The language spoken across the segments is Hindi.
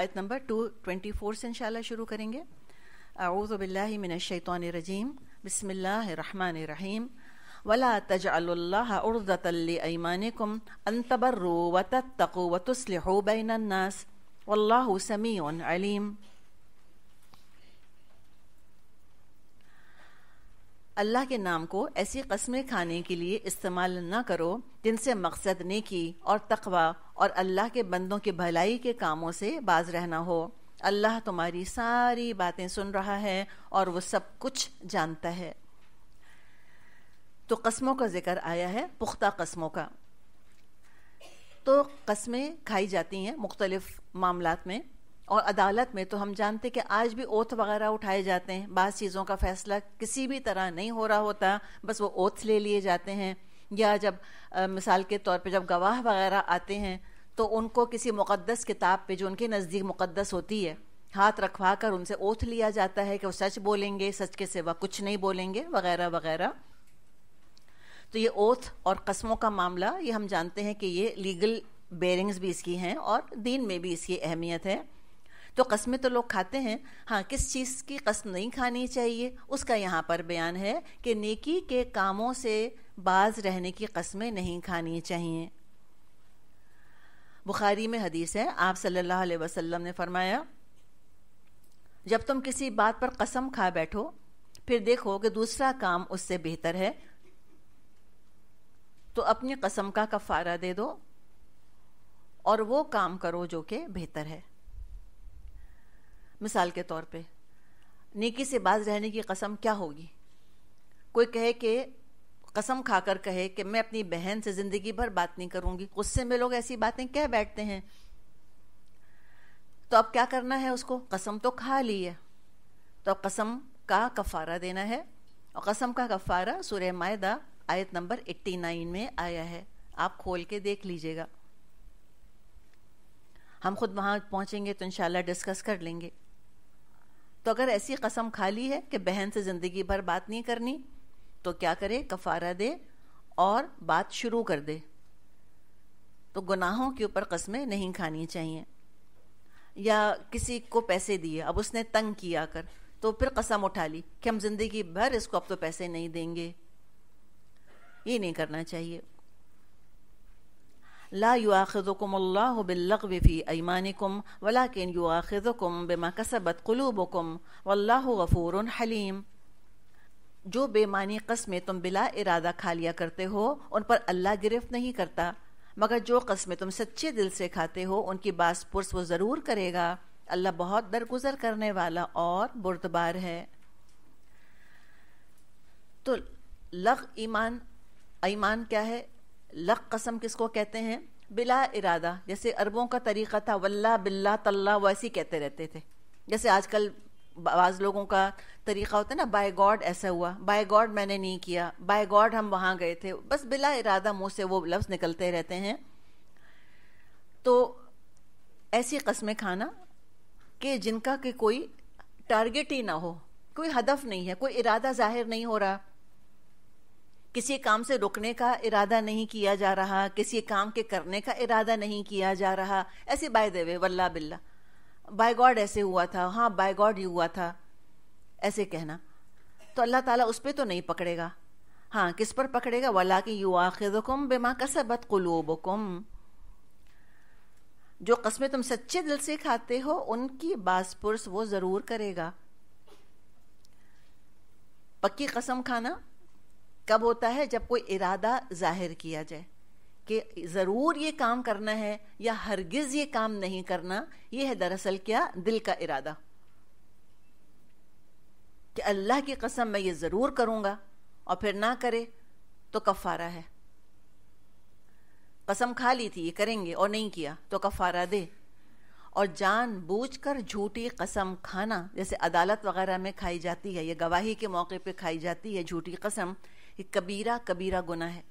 आयत नंबर टू ट्वेंटी फोर से इंशाल्लाह शुरू करेंगे आऊज़बिल्लिमिनशैतरजीम बसमीम वला तजाल्ला उर्दतमान अनतबर्रो वतको वतुस्लो बैनन्नास वल्लाह समी अलीम अल्लाह के नाम को ऐसी कस्में खाने के लिए इस्तेमाल न करो जिनसे मकसद नेकी और तकवा और अल्लाह के बंदों के भलाई के कामों से बाज रहना हो अल्लाह तुम्हारी सारी बातें सुन रहा है और वो सब कुछ जानता है तो कस्मों का जिक्र आया है पुख्ता कस्मों का तो कस्में खाई जाती हैं मुख्तलिफ मामलात में और अदालत में तो हम जानते कि आज भी ओथ वगैरह उठाए जाते हैं बाज़ चीज़ों का फ़ैसला किसी भी तरह नहीं हो रहा होता बस वो ओथ ले लिए जाते हैं या जब आ, मिसाल के तौर पे जब गवाह वगैरह आते हैं तो उनको किसी मुक़दस किताब पे जो उनके नज़दीक मुक़दस होती है हाथ रखवा कर उनसे ओथ लिया जाता है कि वो सच बोलेंगे सच के सिवा कुछ नहीं बोलेंगे वगैरह वगैरह तो ये ओथ और कस्मों का मामला ये हम जानते हैं कि ये लीगल बेरिंग्स भी इसकी हैं और दीन में भी इसकी अहमियत है तो कस्में तो लोग खाते हैं हाँ किस चीज़ की कसम नहीं खानी चाहिए उसका यहाँ पर बयान है कि नेकी के कामों से बाज रहने की कस्में नहीं खानी चाहिए बुखारी में हदीस है आप सल्लल्लाहु अलैहि वसल्लम ने फरमाया जब तुम किसी बात पर कसम खा बैठो फिर देखो कि दूसरा काम उससे बेहतर है तो अपनी कसम का कफारा दे दो और वो काम करो जो कि बेहतर है मिसाल के तौर पे नेकी से बाज रहने की कसम क्या होगी कोई कहे कि कसम खाकर कहे कि मैं अपनी बहन से ज़िंदगी भर बात नहीं करूँगी गुस्से में लोग ऐसी बातें कह बैठते हैं तो अब क्या करना है उसको कसम तो खा ली है तो अब कसम का कफ़ारा देना है और कसम का कफ़ारा सुरह मायदा आयत नंबर एट्टी नाइन में आया है आप खोल के देख लीजिएगा हम खुद वहां पहुँचेंगे तो इन डिस्कस कर लेंगे तो अगर ऐसी कसम खा ली है कि बहन से ज़िंदगी भर बात नहीं करनी तो क्या करे कफ़ारा दे और बात शुरू कर दे तो गुनाहों के ऊपर कस्में नहीं खानी चाहिए या किसी को पैसे दिए अब उसने तंग किया कर तो फिर कसम उठा ली कि हम ज़िंदगी भर इसको अब तो पैसे नहीं देंगे ये नहीं करना चाहिए ला युआखुकुमल्लाहु बिल्लघ्वि फी अयमानिकुम वलाकिन युआखुकुम बिमा कसबत कुलूबुकुम वल्लाहु गफूरुन हलीम जो बेमानी कस्में तुम बिला इरादा खा लिया करते हो उन पर अल्लाह गिरफ्त नहीं करता मगर जो कस्में तुम सच्चे दिल से खाते हो उनकी बास पुरस वो ज़रूर करेगा अल्लाह बहुत दरगुजर करने वाला और बुरदबार है तो लग ईमान ईमान क्या है लक कसम किसको कहते हैं बिला इरादा जैसे अरबों का तरीका था वल्ला बिल्ला तल्ला ही कहते रहते थे जैसे आजकल बाज़ लोगों का तरीका होता है ना बाय गॉड ऐसा हुआ बाय गॉड मैंने नहीं किया बाय गॉड हम वहाँ गए थे बस बिला इरादा मुँह से वो लफ्ज़ निकलते रहते हैं तो ऐसी कस्में खाना कि जिनका कि कोई टारगेट ही ना हो कोई हदफ नहीं है कोई इरादा जाहिर नहीं हो रहा किसी काम से रुकने का इरादा नहीं किया जा रहा किसी काम के करने का इरादा नहीं किया जा रहा ऐसे बाय देवे वल्ला बिल्ला बाय गॉड ऐसे हुआ था हाँ बाय गॉड यू हुआ था ऐसे कहना तो अल्लाह ताला उस पर तो नहीं पकड़ेगा हाँ किस पर पकड़ेगा वल्ला की यू आखिरकुम बेमा कसबत कुलूबकुम जो कस्में तुम सच्चे दिल से खाते हो उनकी बासपुरस वो ज़रूर करेगा पक्की कसम खाना कब होता है जब कोई इरादा जाहिर किया जाए कि ज़रूर ये काम करना है या हरगिज़ ये काम नहीं करना ये है दरअसल क्या दिल का इरादा कि अल्लाह की कसम मैं ये ज़रूर करूँगा और फिर ना करे तो कफ़ारा है कसम खा ली थी ये करेंगे और नहीं किया तो कफ़ारा दे और जान बूझ कर झूठी कसम खाना जैसे अदालत वगैरह में खाई जाती है या गवाही के मौके पे खाई जाती है झूठी कसम ये कबीरा कबीरा गुना है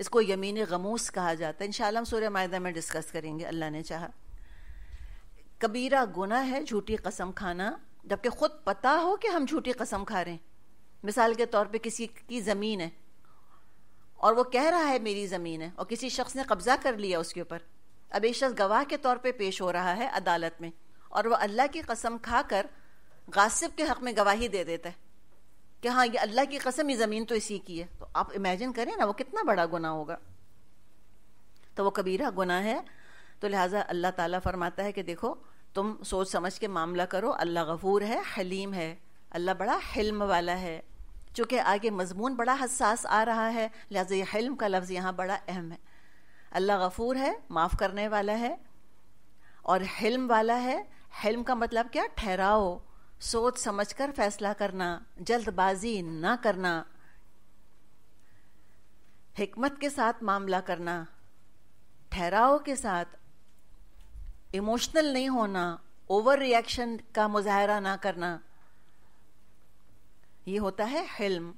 इसको यमीन गमोस कहा जाता है इन हम सूर्य मायदा में डिस्कस करेंगे अल्लाह ने चाह कबीरा गुना है झूठी कसम खाना जबकि खुद पता हो कि हम झूठी कसम खा रहे हैं मिसाल के तौर पर किसी की ज़मीन है और वो कह रहा है मेरी ज़मीन है और किसी शख्स ने कब्ज़ा कर लिया उसके ऊपर अब एक शख्स गवाह के तौर पे पेश हो रहा है अदालत में और वह अल्लाह की कसम खाकर गासिब के हक़ में गवाही दे देता है कि हाँ ये अल्लाह की कसम ये ज़मीन तो इसी की है तो आप इमेजिन करें ना वो कितना बड़ा गुना होगा तो वो कबीरा गुना है तो लिहाजा अल्लाह ताला फरमाता है कि देखो तुम सोच समझ के मामला करो अल्लाह गफूर है हलीम है अल्लाह बड़ा हिल्म वाला है चूँकि आगे मजमून बड़ा हसास आ रहा है लिहाजा ये हिल्म का लफ्ज़ यहाँ बड़ा अहम है अल्लाह गफूर है माफ़ करने वाला है और हिल्म वाला है हिल्म का मतलब क्या ठहराओ सोच समझकर फैसला करना जल्दबाजी ना करना हिकमत के साथ मामला करना ठहराव के साथ इमोशनल नहीं होना ओवर रिएक्शन का मुजाहरा ना करना ये होता है हिल्म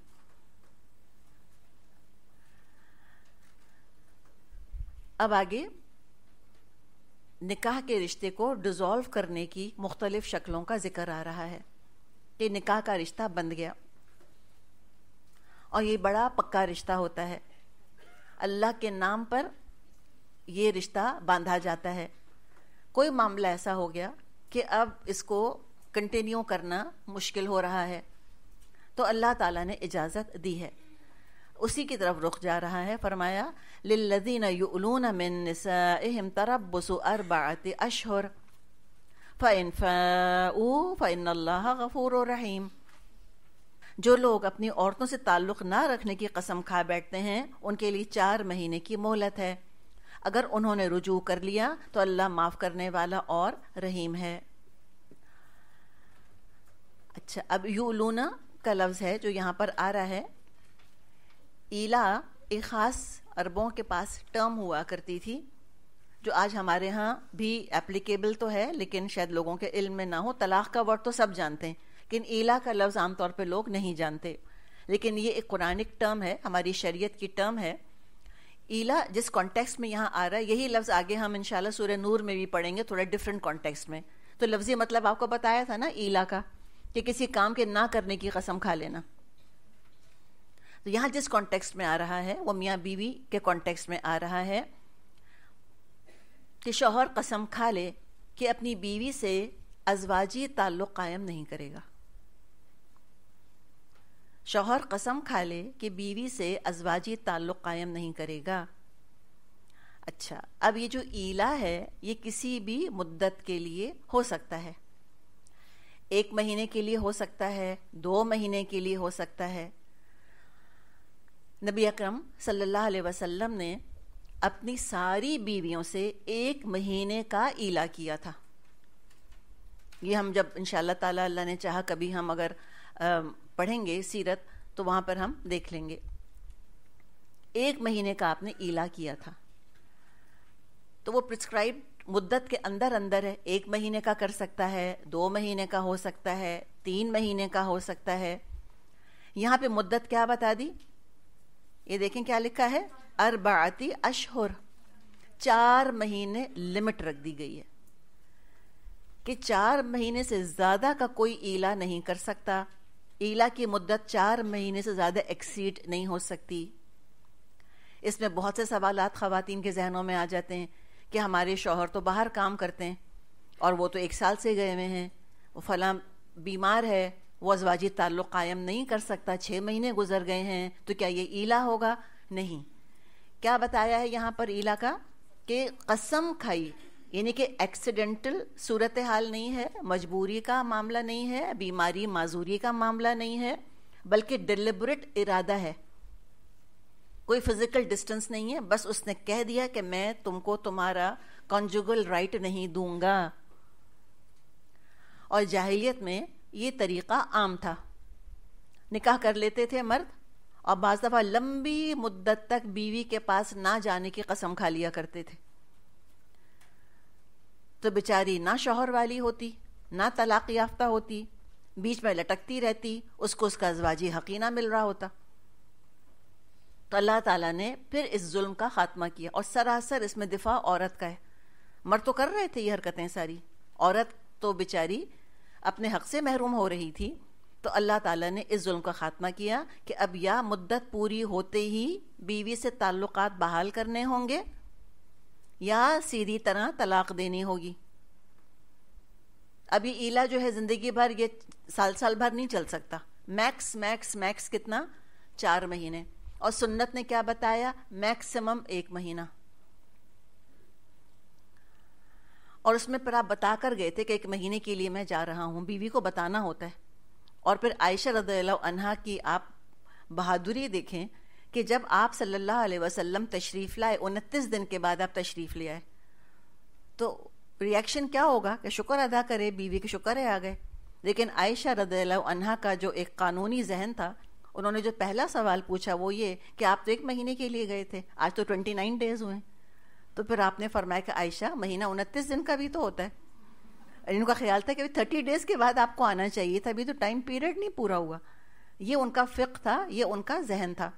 अब आगे निकाह के रिश्ते को डिज़ोल्व करने की मुख्तलिफ शक्लों का जिक्र आ रहा है कि निकाह का रिश्ता बंद गया और ये बड़ा पक्का रिश्ता होता है अल्लाह के नाम पर ये रिश्ता बांधा जाता है कोई मामला ऐसा हो गया कि अब इसको कंटिन्यू करना मुश्किल हो रहा है तो अल्लाह ताला ने इजाज़त दी है उसी की तरफ रुख जा रहा है फरमाया लिल्लदीन युलून मिन निसाइहिम तरब्बुसु अरबअति अशहर फ़इन फ़ाऊ फ़इन अल्लाह गफ़ूर रहीम जो लोग अपनी औरतों से ताल्लुक़ ना रखने की कसम खा बैठते हैं उनके लिए चार महीने की मोहलत है अगर उन्होंने रुजू कर लिया तो अल्लाह माफ़ करने वाला और रहीम है अच्छा अब यू लूना का लफ्ज़ है जो यहाँ पर आ रहा है ईला एक ख़ास अरबों के पास टर्म हुआ करती थी जो आज हमारे यहाँ भी एप्लीकेबल तो है लेकिन शायद लोगों के इल्म में ना हो तलाक का वर्ड तो सब जानते हैं लेकिन ईला का लफ्ज़ आमतौर पर लोग नहीं जानते लेकिन ये एक कुरानिक टर्म है हमारी शरीयत की टर्म है ईला जिस कॉन्टेक्स्ट में यहाँ आ रहा है यही लफ्ज़ आगे हम इंशाल्लाह सूर्य नूर में भी पढ़ेंगे थोड़ा डिफरेंट कॉन्टेक्स्ट में तो लफ्ज़ी मतलब आपको बताया था ना ईला का कि किसी काम के ना करने की कसम खा लेना तो यहां जिस कॉन्टेक्स्ट में आ रहा है वो मियाँ बीवी के कॉन्टेक्स्ट में आ रहा है कि शोहर कसम खा ले कि अपनी बीवी से अजवाजी ताल्लुक़ कायम नहीं करेगा शोहर कसम खा ले कि बीवी से अजवाजी ताल्लुक़ कायम नहीं करेगा अच्छा अब ये जो ईला है ये किसी भी मुद्दत के लिए हो सकता है एक महीने के लिए हो सकता है दो महीने के लिए हो सकता है नबी अकरम सल्लल्लाहु अलैहि वसल्लम ने अपनी सारी बीवियों से एक महीने का इला किया था ये हम जब इन ताला अल्लाह ने चाहा कभी हम अगर पढ़ेंगे सीरत तो वहाँ पर हम देख लेंगे एक महीने का आपने इला किया था तो वो प्रिस्क्राइब मुद्दत के अंदर अंदर है एक महीने का कर सकता है दो महीने का हो सकता है तीन महीने का हो सकता है यहाँ पे मुद्दत क्या बता दी ये देखें क्या लिखा है अरबाती अशहर चार महीने लिमिट रख दी गई है कि चार महीने से ज़्यादा का कोई ईला नहीं कर सकता ईला की मुद्दत चार महीने से ज़्यादा एक्सीड नहीं हो सकती इसमें बहुत से सवाल ख़वान के जहनों में आ जाते हैं कि हमारे शोहर तो बाहर काम करते हैं और वो तो एक साल से गए हुए हैं वो फला बीमार है वो अजवाजी ताल्लुक कायम नहीं कर सकता छः महीने गुजर गए हैं तो क्या ये ईला होगा नहीं क्या बताया है यहाँ पर ईला का कि कसम खाई यानी कि एक्सीडेंटल सूरत हाल नहीं है मजबूरी का मामला नहीं है बीमारी माजूरी का मामला नहीं है बल्कि डिलिबरेट इरादा है कोई फिजिकल डिस्टेंस नहीं है बस उसने कह दिया कि मैं तुमको तुम्हारा कॉन्जुगल राइट नहीं दूंगा और जाहिलियत में ये तरीका आम था निकाह कर लेते थे मर्द और बाज दफ़ा लंबी मुद्दत तक बीवी के पास ना जाने की कसम खा लिया करते थे तो बेचारी ना शोहर वाली होती ना तलाक याफ्ता होती बीच में लटकती रहती उसको उसका अजवाजी हकीना मिल रहा होता तो अल्लाह ताला ने फिर इस जुल्म का खात्मा किया और सरासर इसमें दिफा औरत का है मर्द तो कर रहे थे ये हरकतें सारी औरत तो बेचारी अपने हक से महरूम हो रही थी तो अल्लाह ताला ने इस जुल्म का खात्मा किया कि अब या मुद्दत पूरी होते ही बीवी से ताल्लुक बहाल करने होंगे या सीधी तरह तलाक देनी होगी अभी ईला जो है ज़िंदगी भर ये साल साल भर नहीं चल सकता मैक्स मैक्स मैक्स कितना चार महीने और सुन्नत ने क्या बताया मैक्सिमम एक महीना और उसमें फिर आप बता कर गए थे कि एक महीने के लिए मैं जा रहा हूँ बीवी को बताना होता है और फिर आयशा रदल की आप बहादुरी देखें कि जब आप सल्लल्लाहु अलैहि वसल्लम तशरीफ़ लाए उनतीस दिन के बाद आप तशरीफ़ ले आए तो रिएक्शन क्या होगा कि शुक्र अदा करे बीवी के शुक्र है आ गए लेकिन आयशा रदल का जो एक कानूनी जहन था उन्होंने जो पहला सवाल पूछा वो ये कि आप तो एक महीने के लिए गए थे आज तो ट्वेंटी नाइन डेज़ हुए हैं तो फिर आपने फरमाया कि आयशा महीना उनतीस दिन का भी तो होता है इनका ख्याल था कि अभी थर्टी डेज के बाद आपको आना चाहिए था अभी तो टाइम पीरियड नहीं पूरा हुआ ये उनका फ़िक था ये उनका जहन था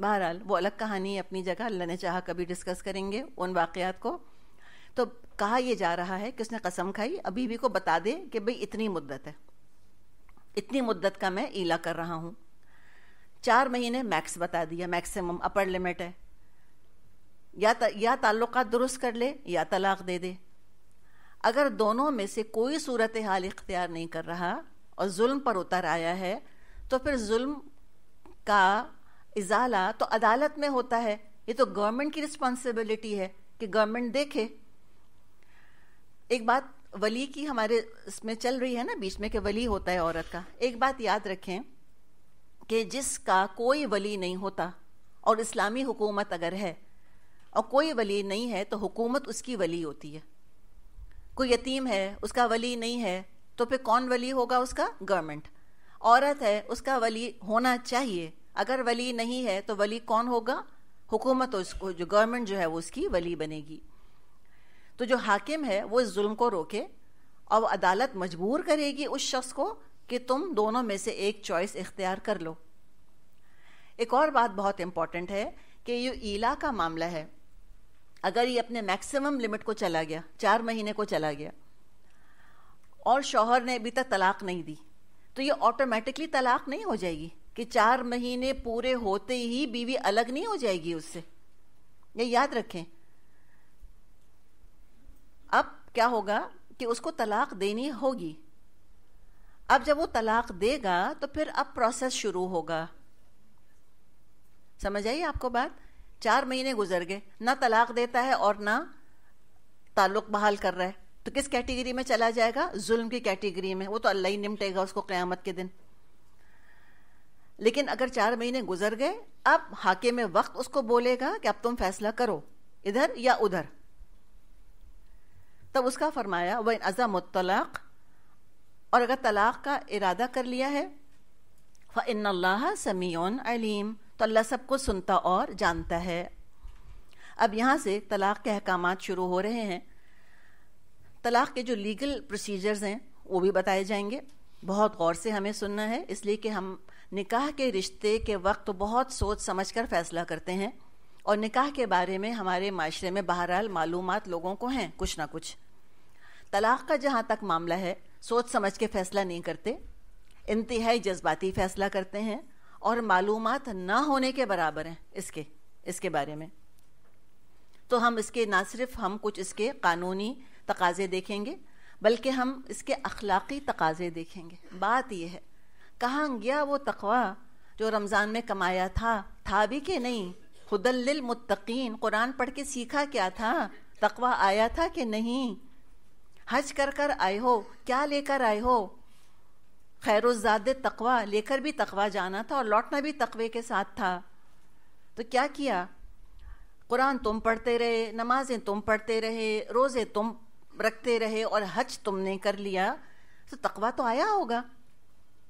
बहरहाल वो अलग कहानी अपनी जगह अल्लाह ने चाह कभी डिस्कस करेंगे उन वाक़ात को तो कहा यह जा रहा है कि उसने कसम खाई अभी भी को बता दे कि भाई इतनी मुद्दत है इतनी मुद्दत का मैं ईला कर रहा हूँ चार महीने मैक्स बता दिया मैक्सिमम अपर लिमिट है या त, या ताल्लुक दुरुस्त कर ले या तलाक दे दे अगर दोनों में से कोई सूरत हाल इख्तियार नहीं कर रहा और जुल्म पर उतर आया है तो फिर जुल्म का इजाला तो अदालत में होता है ये तो गवर्नमेंट की रिस्पॉन्सिबिलिटी है कि गवर्नमेंट देखे एक बात वली की हमारे इसमें चल रही है ना बीच में कि वली होता है औरत का एक बात याद रखें कि जिसका कोई वली नहीं होता और इस्लामी हुकूमत अगर है और कोई वली नहीं है तो हुकूमत उसकी वली होती है कोई यतीम है उसका वली नहीं है तो फिर कौन वली होगा उसका गवर्नमेंट औरत है उसका वली होना चाहिए अगर वली नहीं है तो वली कौन होगा हुकूमत उसको जो गवर्नमेंट जो है वो उसकी वली बनेगी तो जो हाकिम है वो इस जुल्म को रोके और अदालत मजबूर करेगी उस शख्स को कि तुम दोनों में से एक चॉइस इख्तियार कर लो एक और बात बहुत इंपॉर्टेंट है कि ये ईला का मामला है अगर ये अपने मैक्सिमम लिमिट को चला गया चार महीने को चला गया और शौहर ने अभी तक तलाक नहीं दी तो ये ऑटोमेटिकली तलाक नहीं हो जाएगी कि चार महीने पूरे होते ही बीवी अलग नहीं हो जाएगी उससे ये याद रखें अब क्या होगा कि उसको तलाक देनी होगी अब जब वो तलाक देगा तो फिर अब प्रोसेस शुरू होगा समझ आई आपको बात चार महीने गुजर गए ना तलाक देता है और ना ताल्लुक बहाल कर रहा है तो किस कैटेगरी में चला जाएगा जुल्म की कैटेगरी में वो तो अल्लाह ही निमटेगा उसको क़्यामत के दिन लेकिन अगर चार महीने गुजर गए अब हाके में वक्त उसको बोलेगा कि अब तुम फैसला करो इधर या उधर तब उसका फरमाया वह अज़ा मुतलाक़ और अगर तलाक़ का इरादा कर लिया है फ़ इन समीन अलीम तो अल्लाह सब कुछ सुनता और जानता है अब यहाँ से तलाक के अहकाम शुरू हो रहे हैं तलाक के जो लीगल प्रोसीजर्स हैं वो भी बताए जाएंगे बहुत गौर से हमें सुनना है इसलिए कि हम निकाह के रिश्ते के वक्त बहुत सोच समझ कर फैसला करते हैं और निकाह के बारे में हमारे माशरे में बहरहाल मालूम लोगों को हैं कुछ ना कुछ तलाक का जहाँ तक मामला है सोच समझ के फैसला नहीं करते इंतहाई जज्बाती फैसला करते हैं और मालूम ना होने के बराबर हैं इसके इसके बारे में तो हम इसके ना सिर्फ हम कुछ इसके कानूनी तकाजे देखेंगे बल्कि हम इसके अखलाकी तकाजे देखेंगे बात यह है कहाँ गया वो तकवा जो रमज़ान में कमाया था था भी कि नहीं खुदल मुत्तकीन कुरान पढ़ के सीखा क्या था तकवा आया था कि नहीं हज कर कर आए हो क्या लेकर आए हो खैरुजाद तकवा लेकर भी तकवा जाना था और लौटना भी तकवे के साथ था तो क्या किया कुरान तुम पढ़ते रहे नमाजें तुम पढ़ते रहे रोज़े तुम रखते रहे और हज तुमने कर लिया तो तकवा तो आया होगा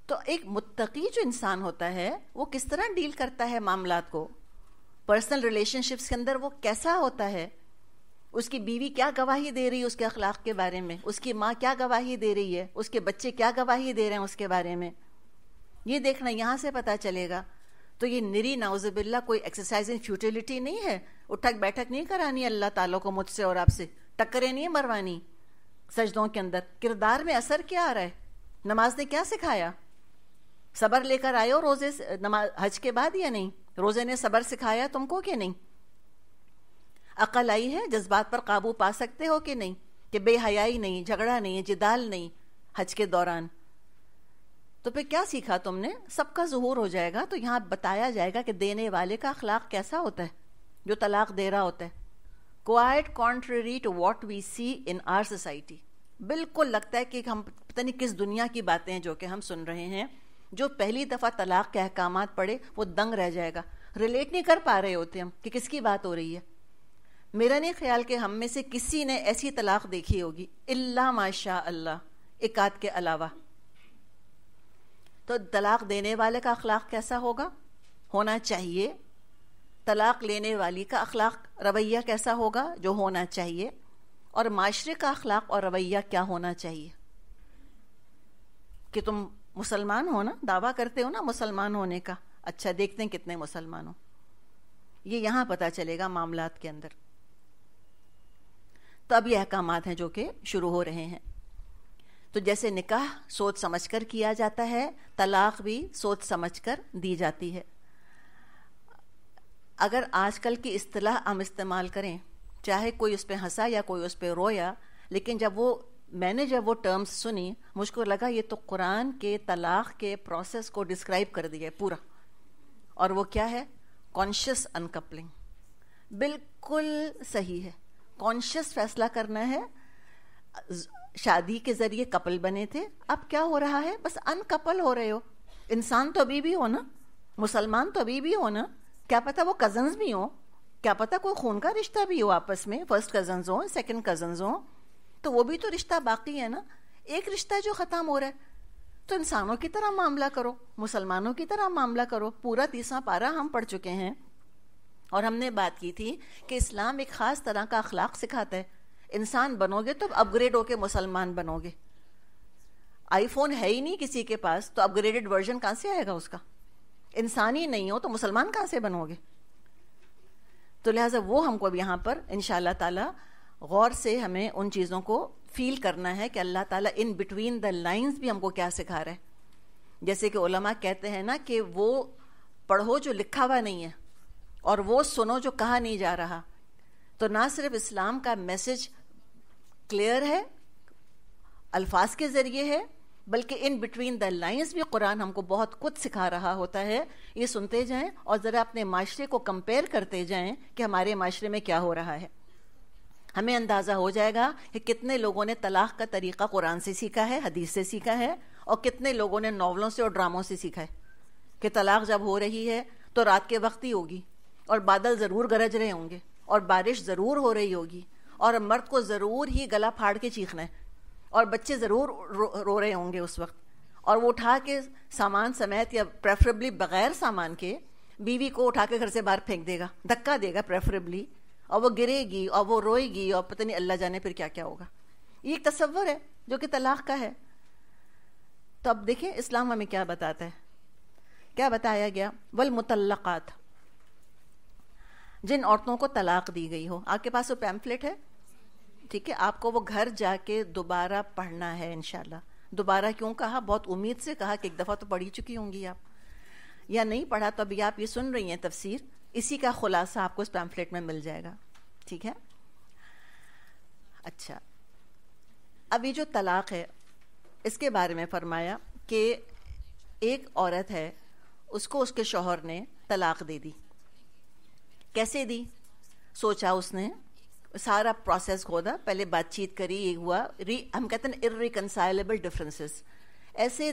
तो एक मुत्तकी जो इंसान होता है वो किस तरह डील करता है मामला को पर्सनल रिलेशनशिप्स के अंदर वो कैसा होता है उसकी बीवी क्या गवाही दे रही है उसके अखलाक के बारे में उसकी माँ क्या गवाही दे रही है उसके बच्चे क्या गवाही दे रहे हैं उसके बारे में ये देखना यहां से पता चलेगा तो ये निरी नाउजबिल्ला कोई एक्सरसाइज इन फ्यूटिलिटी नहीं है उठक बैठक नहीं करानी अल्लाह ताला को मुझसे और आपसे टक्करें नहीं मरवानी सजदों के अंदर किरदार में असर क्या आ रहा है नमाज ने क्या सिखाया सबर लेकर आयो रोजे नमाज हज के बाद या नहीं रोजे ने सबर सिखाया तुमको कि नहीं अकल आई है जज्बात पर काबू पा सकते हो कि नहीं कि बेहयाई नहीं झगड़ा नहीं जिदाल नहीं हज के दौरान तो फिर क्या सीखा तुमने सबका जहूर हो जाएगा तो यहाँ बताया जाएगा कि देने वाले का अखलाक कैसा होता है जो तलाक दे रहा होता है quite contrary to what we see in our society बिल्कुल लगता है कि हम पता नहीं किस दुनिया की बातें हैं जो कि हम सुन रहे हैं जो पहली दफ़ा तलाक के अहकाम पड़े वो दंग रह जाएगा रिलेट नहीं कर पा रहे होते हम कि किसकी बात हो रही है मेरा नहीं ख्याल कि हम में से किसी ने ऐसी तलाक देखी होगी इल्ला माशा अल्लाह एकात के अलावा तो तलाक देने वाले का अखलाक कैसा होगा होना चाहिए तलाक लेने वाली का अखलाक रवैया कैसा होगा जो होना चाहिए और माशरे का अखलाक और रवैया क्या होना चाहिए कि तुम मुसलमान हो ना दावा करते हो ना मुसलमान होने का अच्छा देखते हैं कितने मुसलमान हो ये यहाँ पता चलेगा मामलात के अंदर तो अब ये अहकाम हैं जो कि शुरू हो रहे हैं तो जैसे निकाह सोच समझ कर किया जाता है तलाक भी सोच समझ कर दी जाती है अगर आजकल की अतलाह हम इस्तेमाल करें चाहे कोई उस पर हंसा या कोई उस पर रोया लेकिन जब वो मैंने जब वो टर्म्स सुनी मुझको लगा ये तो कुरान के तलाक के प्रोसेस को डिस्क्राइब कर दिया है पूरा और वो क्या है कॉन्शियस अनकपलिंग बिल्कुल सही है कॉन्शियस फैसला करना है शादी के जरिए कपल बने थे अब क्या हो रहा है बस अनकपल हो रहे हो इंसान तो अभी भी हो ना मुसलमान तो अभी भी हो ना क्या पता वो कजन्स भी हो क्या पता कोई खून का रिश्ता भी हो आपस में फर्स्ट कजन्स हो सेकंड कजन्स हो तो वो भी तो रिश्ता बाकी है ना एक रिश्ता जो ख़त्म हो रहा है तो इंसानों की तरह मामला करो मुसलमानों की तरह मामला करो पूरा तीसरा पारा हम पढ़ चुके हैं और हमने बात की थी कि इस्लाम एक ख़ास तरह का अखलाक सिखाता है इंसान बनोगे तो अपग्रेड होके मुसलमान बनोगे आईफोन है ही नहीं किसी के पास तो अपग्रेडेड वर्जन कहाँ से आएगा उसका इंसान ही नहीं हो तो मुसलमान कहाँ से बनोगे तो लिहाजा वो हमको अब यहाँ पर इन ताला गौर से हमें उन चीज़ों को फील करना है कि अल्लाह ताला इन बिटवीन द लाइंस भी हमको क्या सिखा रहा है जैसे कि ओलमा कहते हैं ना कि वो पढ़ो जो लिखा हुआ नहीं है और वो सुनो जो कहा नहीं जा रहा तो ना सिर्फ इस्लाम का मैसेज क्लियर है अल्फाज के ज़रिए है बल्कि इन बिटवीन द लाइन्स भी कुरान हमको बहुत कुछ सिखा रहा होता है ये सुनते जाएं और ज़रा अपने माशरे को कंपेयर करते जाएं कि हमारे माशरे में क्या हो रहा है हमें अंदाज़ा हो जाएगा कि कितने लोगों ने तलाक का तरीक़ा कुरान से सीखा है हदीस से सीखा है और कितने लोगों ने नावलों से और ड्रामों से सीखा है कि तलाक जब हो रही है तो रात के वक्त ही होगी और बादल ज़रूर गरज रहे होंगे और बारिश ज़रूर हो रही होगी और मर्द को ज़रूर ही गला फाड़ के चीखना है और बच्चे ज़रूर रो, रो रहे होंगे उस वक्त और वो उठा के सामान समेत या प्रेफरेबली बग़ैर सामान के बीवी को उठा के घर से बाहर फेंक देगा धक्का देगा प्रेफरेबली और वो गिरेगी और वो रोएगी और पता नहीं अल्लाह जाने फिर क्या क्या होगा ये एक तस्वर है जो कि तलाक का है तो अब देखें इस्लाम हमें क्या बताता है क्या बताया गया वल मुतलक़ात जिन औरतों को तलाक दी गई हो आपके पास वो पैम्फलेट है ठीक है आपको वो घर जाके दोबारा पढ़ना है इनशाला दोबारा क्यों कहा बहुत उम्मीद से कहा कि एक दफ़ा तो पढ़ी चुकी होंगी आप या नहीं पढ़ा तो अभी आप ये सुन रही हैं तफसीर इसी का खुलासा आपको इस पैम्फलेट में मिल जाएगा ठीक है अच्छा अभी जो तलाक है इसके बारे में फरमाया कि एक औरत है उसको उसके शोहर ने तलाक दे दी कैसे दी सोचा उसने सारा प्रोसेस खोदा पहले बातचीत करी ये हुआ री हम कहते हैं इरिकनसाइलेबल डिफरेंसेस ऐसे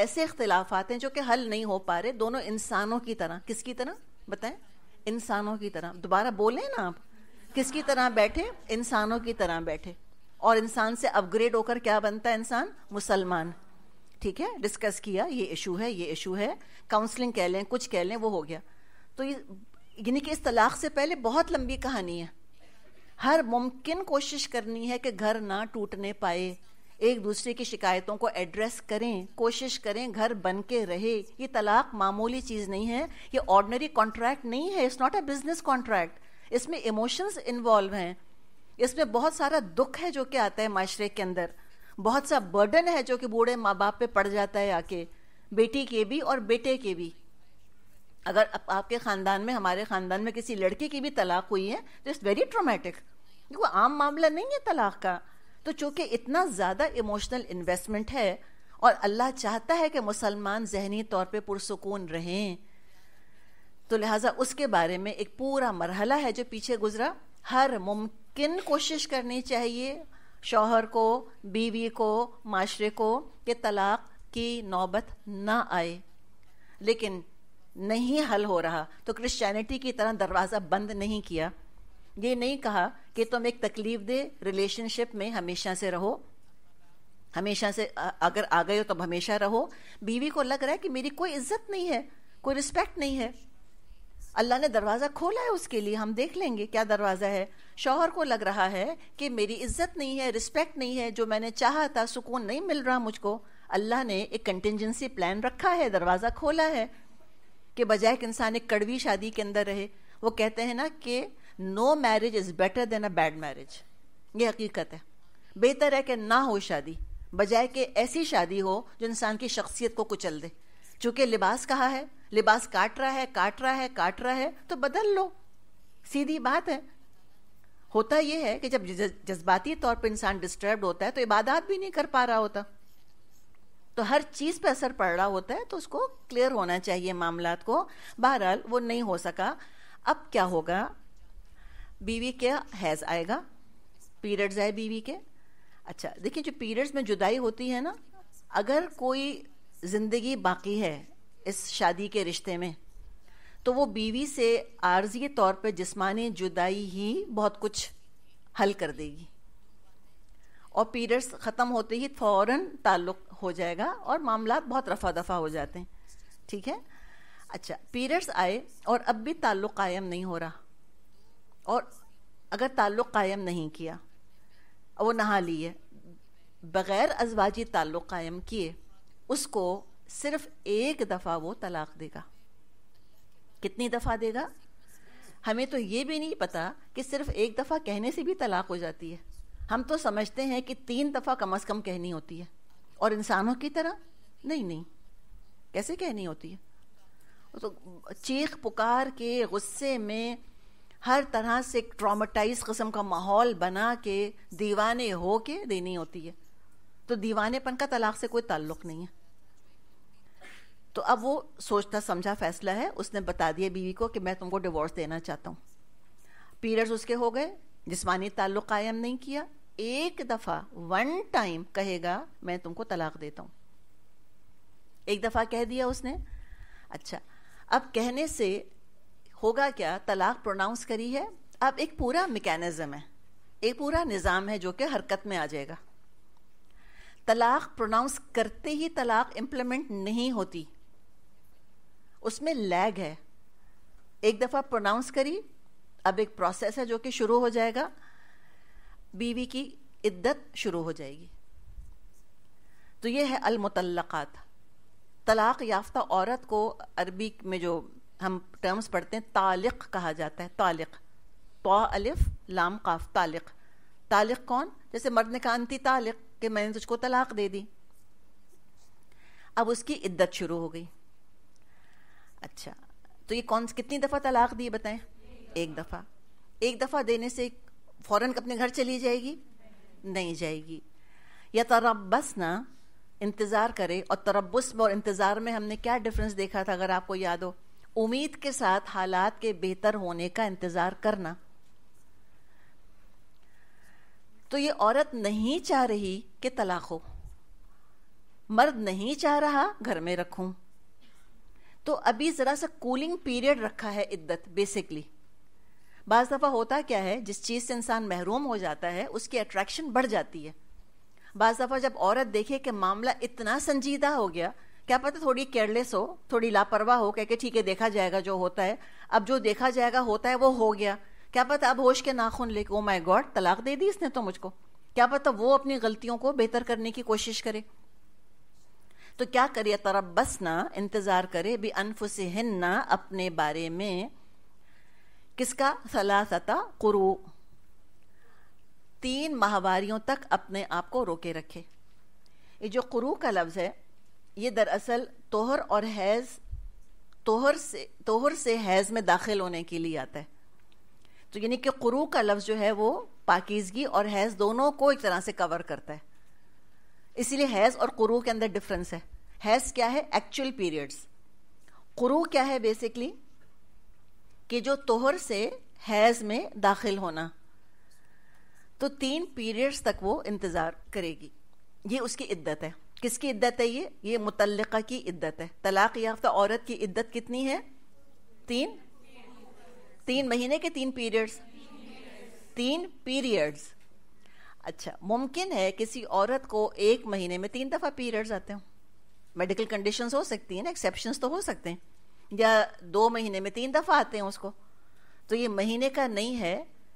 ऐसे इख्तलाफ हैं जो कि हल नहीं हो पा रहे दोनों इंसानों की तरह किसकी तरह बताएं इंसानों की तरह दोबारा बोलें ना आप किसकी तरह बैठे इंसानों की तरह बैठे और इंसान से अपग्रेड होकर क्या बनता है इंसान मुसलमान ठीक है डिस्कस किया ये इशू है ये इशू है काउंसलिंग कह लें कुछ कह लें वो हो गया तो ये यानी कि इस तलाक से पहले बहुत लंबी कहानी है हर मुमकिन कोशिश करनी है कि घर ना टूटने पाए एक दूसरे की शिकायतों को एड्रेस करें कोशिश करें घर बन के रहे ये तलाक मामूली चीज़ नहीं है ये ऑर्डनरी कॉन्ट्रैक्ट नहीं है it's not a business contract इसमें इमोशंस इन्वॉल्व हैं इसमें बहुत सारा दुख है जो कि आता है माशरे के अंदर बहुत सा बर्डन है जो कि बूढ़े माँ बाप पे पड़ जाता है आके बेटी के भी और बेटे के भी अगर आपके ख़ानदान में हमारे ख़ानदान में किसी लड़के की भी तलाक हुई है तो इट्स वेरी ट्रोमेटिक वो आम मामला नहीं है तलाक का तो चूंकि इतना ज़्यादा इमोशनल इन्वेस्टमेंट है और अल्लाह चाहता है कि मुसलमान जहनी तौर पर पुरसकून रहें तो लिहाजा उसके बारे में एक पूरा मरहला है जो पीछे गुजरा हर मुमकिन कोशिश करनी चाहिए शोहर को बीवी को माशरे को कि तलाक की नौबत ना आए लेकिन नहीं हल हो रहा तो क्रिश्चियनिटी की तरह दरवाज़ा बंद नहीं किया ये नहीं कहा कि तुम एक तकलीफ दे रिलेशनशिप में हमेशा से रहो हमेशा से अगर आ गए हो तो हमेशा रहो बीवी को लग रहा है कि मेरी कोई इज्जत नहीं है कोई रिस्पेक्ट नहीं है अल्लाह ने दरवाज़ा खोला है उसके लिए हम देख लेंगे क्या दरवाज़ा है शौहर को लग रहा है कि मेरी इज्जत नहीं है रिस्पेक्ट नहीं है जो मैंने चाहा था सुकून नहीं मिल रहा मुझको अल्लाह ने एक कंटिजेंसी प्लान रखा है दरवाज़ा खोला है के बजाय एक इंसान एक कड़वी शादी के अंदर रहे वो कहते हैं ना कि no marriage is better than a bad marriage ये हकीकत है बेहतर है कि ना हो शादी बजाय कि ऐसी शादी हो जो इंसान की शख्सियत को कुचल दे चूंकि लिबास कहा है लिबास काट रहा है काट रहा है काट रहा है तो बदल लो सीधी बात है होता यह है कि जब जज्बाती तौर पर इंसान डिस्टर्ब होता है तो इबादत भी नहीं कर पा रहा होता तो हर चीज़ पे असर पड़ रहा होता है तो उसको क्लियर होना चाहिए मामला को बहरहाल वो नहीं हो सका अब क्या होगा बीवी के हैज़ आएगा पीरियड्स आए बीवी के अच्छा देखिए जो पीरियड्स में जुदाई होती है ना अगर कोई ज़िंदगी बाकी है इस शादी के रिश्ते में तो वो बीवी से आर्जी तौर पे जिस्मानी जुदाई ही बहुत कुछ हल कर देगी और पीरियड्स ख़त्म होते ही फ़ौर ताल्लुक हो जाएगा और मामला बहुत रफा दफ़ा हो जाते हैं ठीक है अच्छा पीरियड्स आए और अब भी ताल्लुक कायम नहीं हो रहा और अगर ताल्लुक कायम नहीं किया वो नहा लिए बग़ैर अजवाजी ताल्लुक कायम किए उसको सिर्फ एक दफ़ा वो तलाक देगा कितनी दफ़ा देगा हमें तो ये भी नहीं पता कि सिर्फ एक दफ़ा कहने से भी तलाक हो जाती है हम तो समझते हैं कि तीन दफा कम अज कम कहनी होती है और इंसानों की तरह नहीं नहीं कैसे कहनी होती है तो चीख पुकार के गुस्से में हर तरह से ट्रामेटाइज कस्म का माहौल बना के दीवाने हो के देनी होती है तो दीवानेपन का तलाक से कोई ताल्लुक नहीं है तो अब वो सोचता समझा फैसला है उसने बता दिया बीवी को कि मैं तुमको डिवोर्स देना चाहता हूँ पीरियड्स उसके हो गए जिसमानी ताल्लुक कायम नहीं किया एक दफा वन टाइम कहेगा मैं तुमको तलाक देता हूं एक दफा कह दिया उसने अच्छा अब कहने से होगा क्या तलाक प्रोनाउंस करी है अब एक पूरा मेकेनिज्म है एक पूरा निज़ाम है जो कि हरकत में आ जाएगा तलाक प्रोनाउंस करते ही तलाक इंप्लीमेंट नहीं होती उसमें लैग है एक दफ़ा प्रोनाउंस करी अब एक प्रोसेस है जो कि शुरू हो जाएगा बीवी की इद्दत शुरू हो जाएगी तो ये है अलमतलक़ात तलाक़ याफ्ता औरत को अरबी में जो हम टर्म्स पढ़ते हैं तालिक कहा जाता है तालिक तो अलिफ लाम काफ तालिक तालिक कौन जैसे मर्द ने कहा तालिक कि मैंने तुझको तलाक दे दी अब उसकी इद्दत शुरू हो गई अच्छा तो ये कौन कितनी दफ़ा तलाक दी बताएं एक दफ़ा एक दफ़ा देने से फौरन अपने घर चली जाएगी नहीं जाएगी या तरबस ना इंतज़ार करे और तरबस में और इंतज़ार में हमने क्या डिफरेंस देखा था अगर आपको याद हो उम्मीद के साथ हालात के बेहतर होने का इंतज़ार करना तो ये औरत नहीं चाह रही कि तलाक हो मर्द नहीं चाह रहा घर में रखूं तो अभी ज़रा सा कूलिंग पीरियड रखा है इद्दत बेसिकली बाज दफ़ा होता क्या है जिस चीज़ से इंसान महरूम हो जाता है उसकी अट्रैक्शन बढ़ जाती है बाज दफ़ा जब औरत देखे कि मामला इतना संजीदा हो गया क्या पता थोड़ी केयरलेस हो थोड़ी लापरवाह हो कह के ठीक है देखा जाएगा जो होता है अब जो देखा जाएगा होता है वो हो गया क्या पता अब होश के नाखून लेके ओ माई गॉड तलाक दे दी इसने तो मुझको क्या पता वो अपनी गलतियों को बेहतर करने की कोशिश करे तो क्या करे तरबस ना इंतजार करे भी ना अपने बारे में किसका सलासता कुरु तीन माहवारियों तक अपने आप को रोके रखे ये जो कुरु का लफ्ज़ है ये दरअसल तोहर और हैज़ तोहर से तोहर से हैज़ में दाखिल होने के लिए आता है तो यानी कि कुरु का लफ्ज़ जो है वो पाकिजगी और हैज़ दोनों को एक तरह से कवर करता है इसीलिए हैज़ और कुरु के अंदर डिफरेंस है हैज़ क्या है एक्चुअल पीरियड्स क़ुरु क्या है बेसिकली कि जो तोहर से हैज़ में दाखिल होना तो तीन पीरियड्स तक वो इंतज़ार करेगी ये उसकी इद्दत है किसकी इद्दत है ये ये मुतलका की इद्दत है तलाक याफ्ता औरत की इद्दत कितनी है तीन तीन महीने के तीन पीरियड्स तीन पीरियड्स अच्छा मुमकिन है किसी औरत को एक महीने में तीन दफ़ा पीरियड्स आते हो मेडिकल कंडीशंस हो सकती हैं ना एक्सेप्शन तो हो सकते हैं या दो महीने में तीन दफ़ा आते हैं उसको तो ये महीने का नहीं है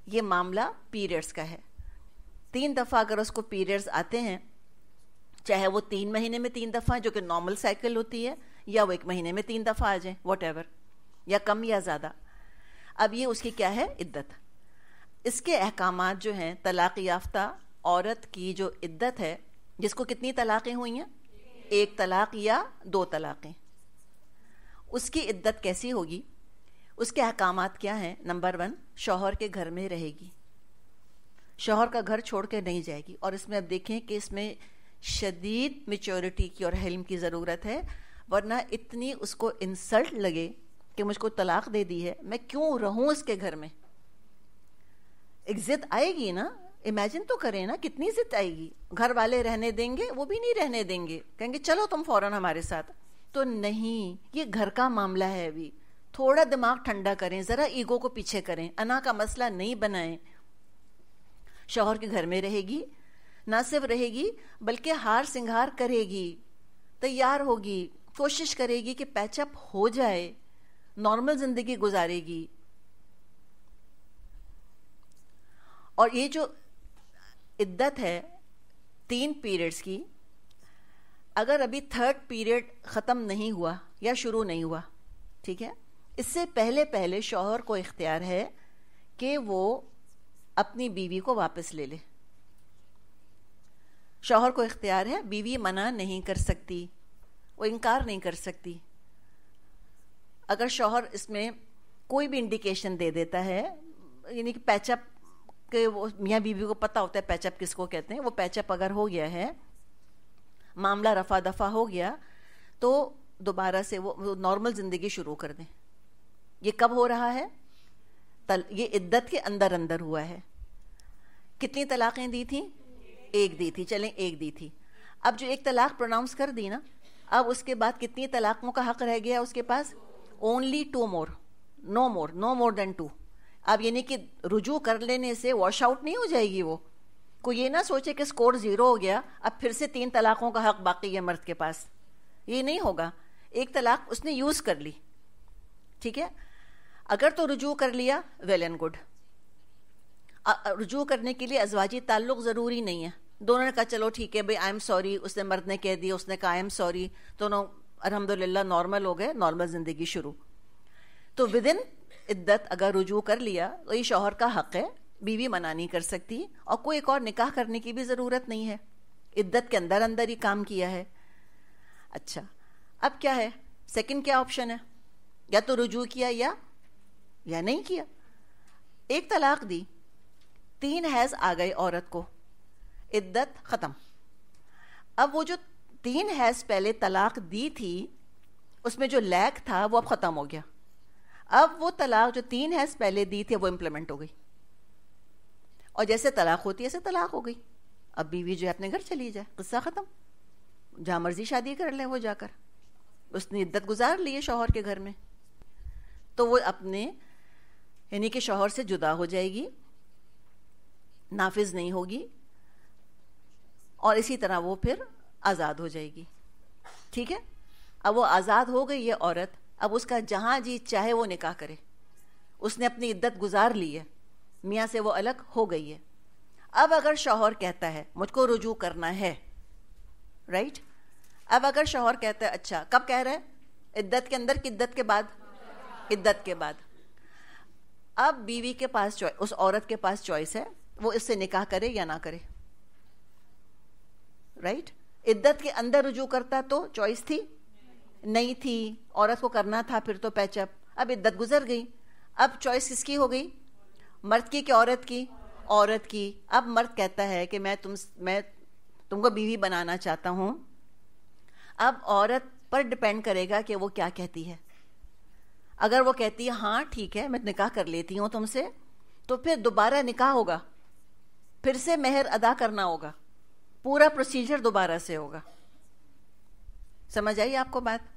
ये मामला पीरियड्स का है तीन दफ़ा अगर उसको पीरियड्स आते हैं चाहे वो तीन महीने में तीन दफ़ा जो कि नॉर्मल साइकिल होती है या वो एक महीने में तीन दफ़ा आ जाए वॉट या कम या ज़्यादा अब ये उसकी क्या है इद्दत इसके अहकाम जो हैं तलाक़ याफ्ता औरत की जो इद्दत है जिसको कितनी तलाक़ें हुई हैं एक तलाक़ या दो तलाक़ें उसकी इद्दत कैसी होगी उसके अहकाम क्या हैं नंबर वन शोहर के घर में रहेगी शोहर का घर छोड़ के नहीं जाएगी और इसमें अब देखें कि इसमें शदीद मेचोरिटी की और हिल्म की ज़रूरत है वरना इतनी उसको इंसल्ट लगे कि मुझको तलाक दे दी है मैं क्यों रहूं इसके घर में इज्जत आएगी ना इमेजिन तो करें ना कितनी जिद आएगी घर वाले रहने देंगे वो भी नहीं रहने देंगे कहेंगे चलो तुम फौरन हमारे साथ तो नहीं ये घर का मामला है अभी थोड़ा दिमाग ठंडा करें ज़रा ईगो को पीछे करें अना का मसला नहीं बनाए शौहर के घर में रहेगी ना सिर्फ रहेगी बल्कि हार सिंगार करेगी तैयार होगी कोशिश करेगी कि पैचअप हो जाए नॉर्मल जिंदगी गुजारेगी और ये जो इद्दत है तीन पीरियड्स की अगर अभी थर्ड पीरियड ख़त्म नहीं हुआ या शुरू नहीं हुआ ठीक है इससे पहले पहले शौहर को इख्तियार है कि वो अपनी बीवी को वापस ले ले शौहर को इख्तियार है बीवी मना नहीं कर सकती वो इनकार नहीं कर सकती अगर शौहर इसमें कोई भी इंडिकेशन दे देता है यानी कि पैचअप के वो मियाँ बीवी को पता होता है पैचअप किसको कहते हैं वो पैचअप अगर हो गया है मामला रफा दफा हो गया तो दोबारा से वो वो नॉर्मल ज़िंदगी शुरू कर दें ये कब हो रहा है तल ये इद्दत के अंदर अंदर हुआ है कितनी तलाक़ें दी थी एक दी थी चलें एक दी थी अब जो एक तलाक प्रोनाउंस कर दी ना अब उसके बाद कितनी तलाक़ों का हक़ रह गया उसके पास only two more no more no more than two अब यानी कि रुजू कर लेने से वॉश आउट नहीं हो जाएगी वो कोई ये ना सोचे कि स्कोर ज़ीरो हो गया अब फिर से तीन तलाक़ों का हक़ बाकी है मर्द के पास ये नहीं होगा एक तलाक उसने यूज़ कर ली ठीक है अगर तो रुजू कर लिया वेल एंड गुड रुजू करने के लिए अजवाजी ताल्लुक ज़रूरी नहीं है दोनों ने कहा चलो ठीक है भाई आई एम सॉरी उसने मर्द ने कह दिया उसने कहा आई एम सॉरी दोनों अलहमदुल्ला नॉर्मल हो गए नॉर्मल ज़िंदगी शुरू तो विद इन इद्दत अगर रुजू कर लिया तो ये शोहर का हक़ है बीवी मना नहीं कर सकती और कोई एक और निकाह करने की भी ज़रूरत नहीं है इद्दत के अंदर अंदर ही काम किया है अच्छा अब क्या है सेकंड क्या ऑप्शन है या तो रुजू किया या या नहीं किया एक तलाक दी तीन हैज आ गए औरत को इद्दत ख़त्म अब वो जो तीन हैज पहले तलाक दी थी उसमें जो लैक था वो अब ख़त्म हो गया अब वो तलाक जो तीन हैज पहले दी थी वो इम्प्लीमेंट हो गई और जैसे तलाक होती है ऐसे तलाक हो गई अब बीवी जो है अपने घर चली जाए गुस्सा ख़त्म जहाँ मर्जी शादी कर लें वो जाकर उसने इद्दत गुजार ली है शोहर के घर में तो वो अपने यानी कि शोहर से जुदा हो जाएगी नाफिज नहीं होगी और इसी तरह वो फिर आज़ाद हो जाएगी ठीक है अब वो आज़ाद हो गई है औरत अब उसका जहाँ जी चाहे वो निकाह करे उसने अपनी इद्दत गुजार ली है मियाँ से वो अलग हो गई है अब अगर शोहर कहता है मुझको रुजू करना है राइट अब अगर शोहर कहता है अच्छा कब कह रहा है इद्दत के अंदर किद्दत के बाद इद्दत के बाद अब बीवी के पास चॉइस उस औरत के पास चॉइस है वो इससे निकाह करे या ना करे राइट इद्दत के अंदर रुजू करता तो चॉइस थी नहीं थी औरत को करना था फिर तो पैचअप अब इद्दत गुजर गई अब चॉइस किसकी हो गई मर्द की कि औरत की औरत की अब मर्द कहता है कि मैं तुम मैं तुमको बीवी बनाना चाहता हूँ अब औरत पर डिपेंड करेगा कि वो क्या कहती है अगर वो कहती है हाँ ठीक है मैं निकाह कर लेती हूँ तुमसे तो फिर दोबारा निकाह होगा फिर से मेहर अदा करना होगा पूरा प्रोसीजर दोबारा से होगा समझ आई आपको बात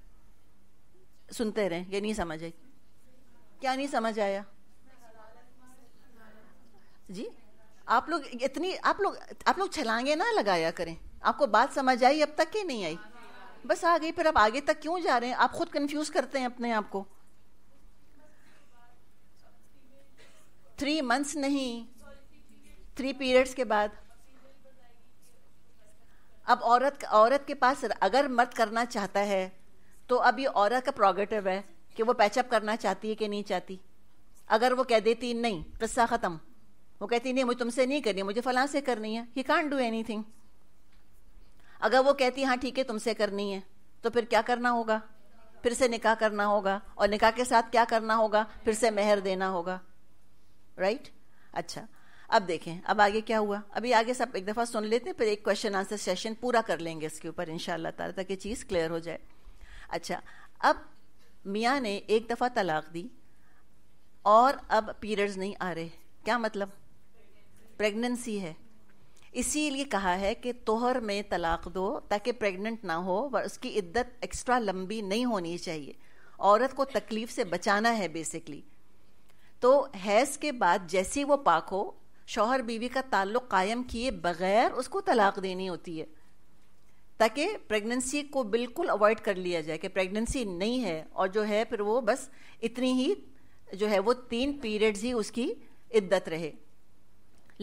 सुनते रहें ये नहीं समझ आई क्या नहीं समझ आया जी आप लोग इतनी आप लोग आप लोग छलांगे ना लगाया करें आपको बात समझ आई अब तक कि नहीं आई बस आ गई फिर आप आगे तक क्यों जा रहे हैं आप खुद कंफ्यूज करते हैं अपने आप को थ्री मंथ्स नहीं थ्री पीरियड्स के बाद अब औरत औरत के पास अगर मर्द करना चाहता है तो अब ये औरत का प्रोगेटिव है कि वो पैचअप करना चाहती है कि नहीं चाहती अगर वो कह देती नहीं किस्सा ख़त्म वो कहती नहीं मुझे तुमसे नहीं करनी मुझे फलां से करनी है ही कान डू एनी थिंग अगर वो कहती हाँ ठीक है तुमसे करनी है तो फिर क्या करना होगा फिर से निकाह करना होगा और निकाह के साथ क्या करना होगा फिर से मेहर देना होगा राइट right? अच्छा अब देखें अब आगे क्या हुआ अभी आगे सब एक दफ़ा सुन लेते हैं फिर एक क्वेश्चन आंसर सेशन पूरा कर लेंगे इसके ऊपर इन ताला ताकि चीज़ क्लियर हो जाए अच्छा अब मियाँ ने एक दफ़ा तलाक दी और अब पीरियड्स नहीं आ रहे क्या मतलब प्रेगनेंसी है इसीलिए कहा है कि तोहर में तलाक दो ताकि प्रेग्नेंट ना हो और उसकी इद्दत एक्स्ट्रा लंबी नहीं होनी चाहिए औरत को तकलीफ से बचाना है बेसिकली तो हैज के बाद जैसी वो पाक हो शोहर बीवी का ताल्लुक कायम किए बगैर उसको तलाक देनी होती है ताकि प्रेगनेंसी को बिल्कुल अवॉइड कर लिया जाए कि प्रेगनेंसी नहीं है और जो है फिर वो बस इतनी ही जो है वो तीन पीरियड्स ही उसकी इद्दत रहे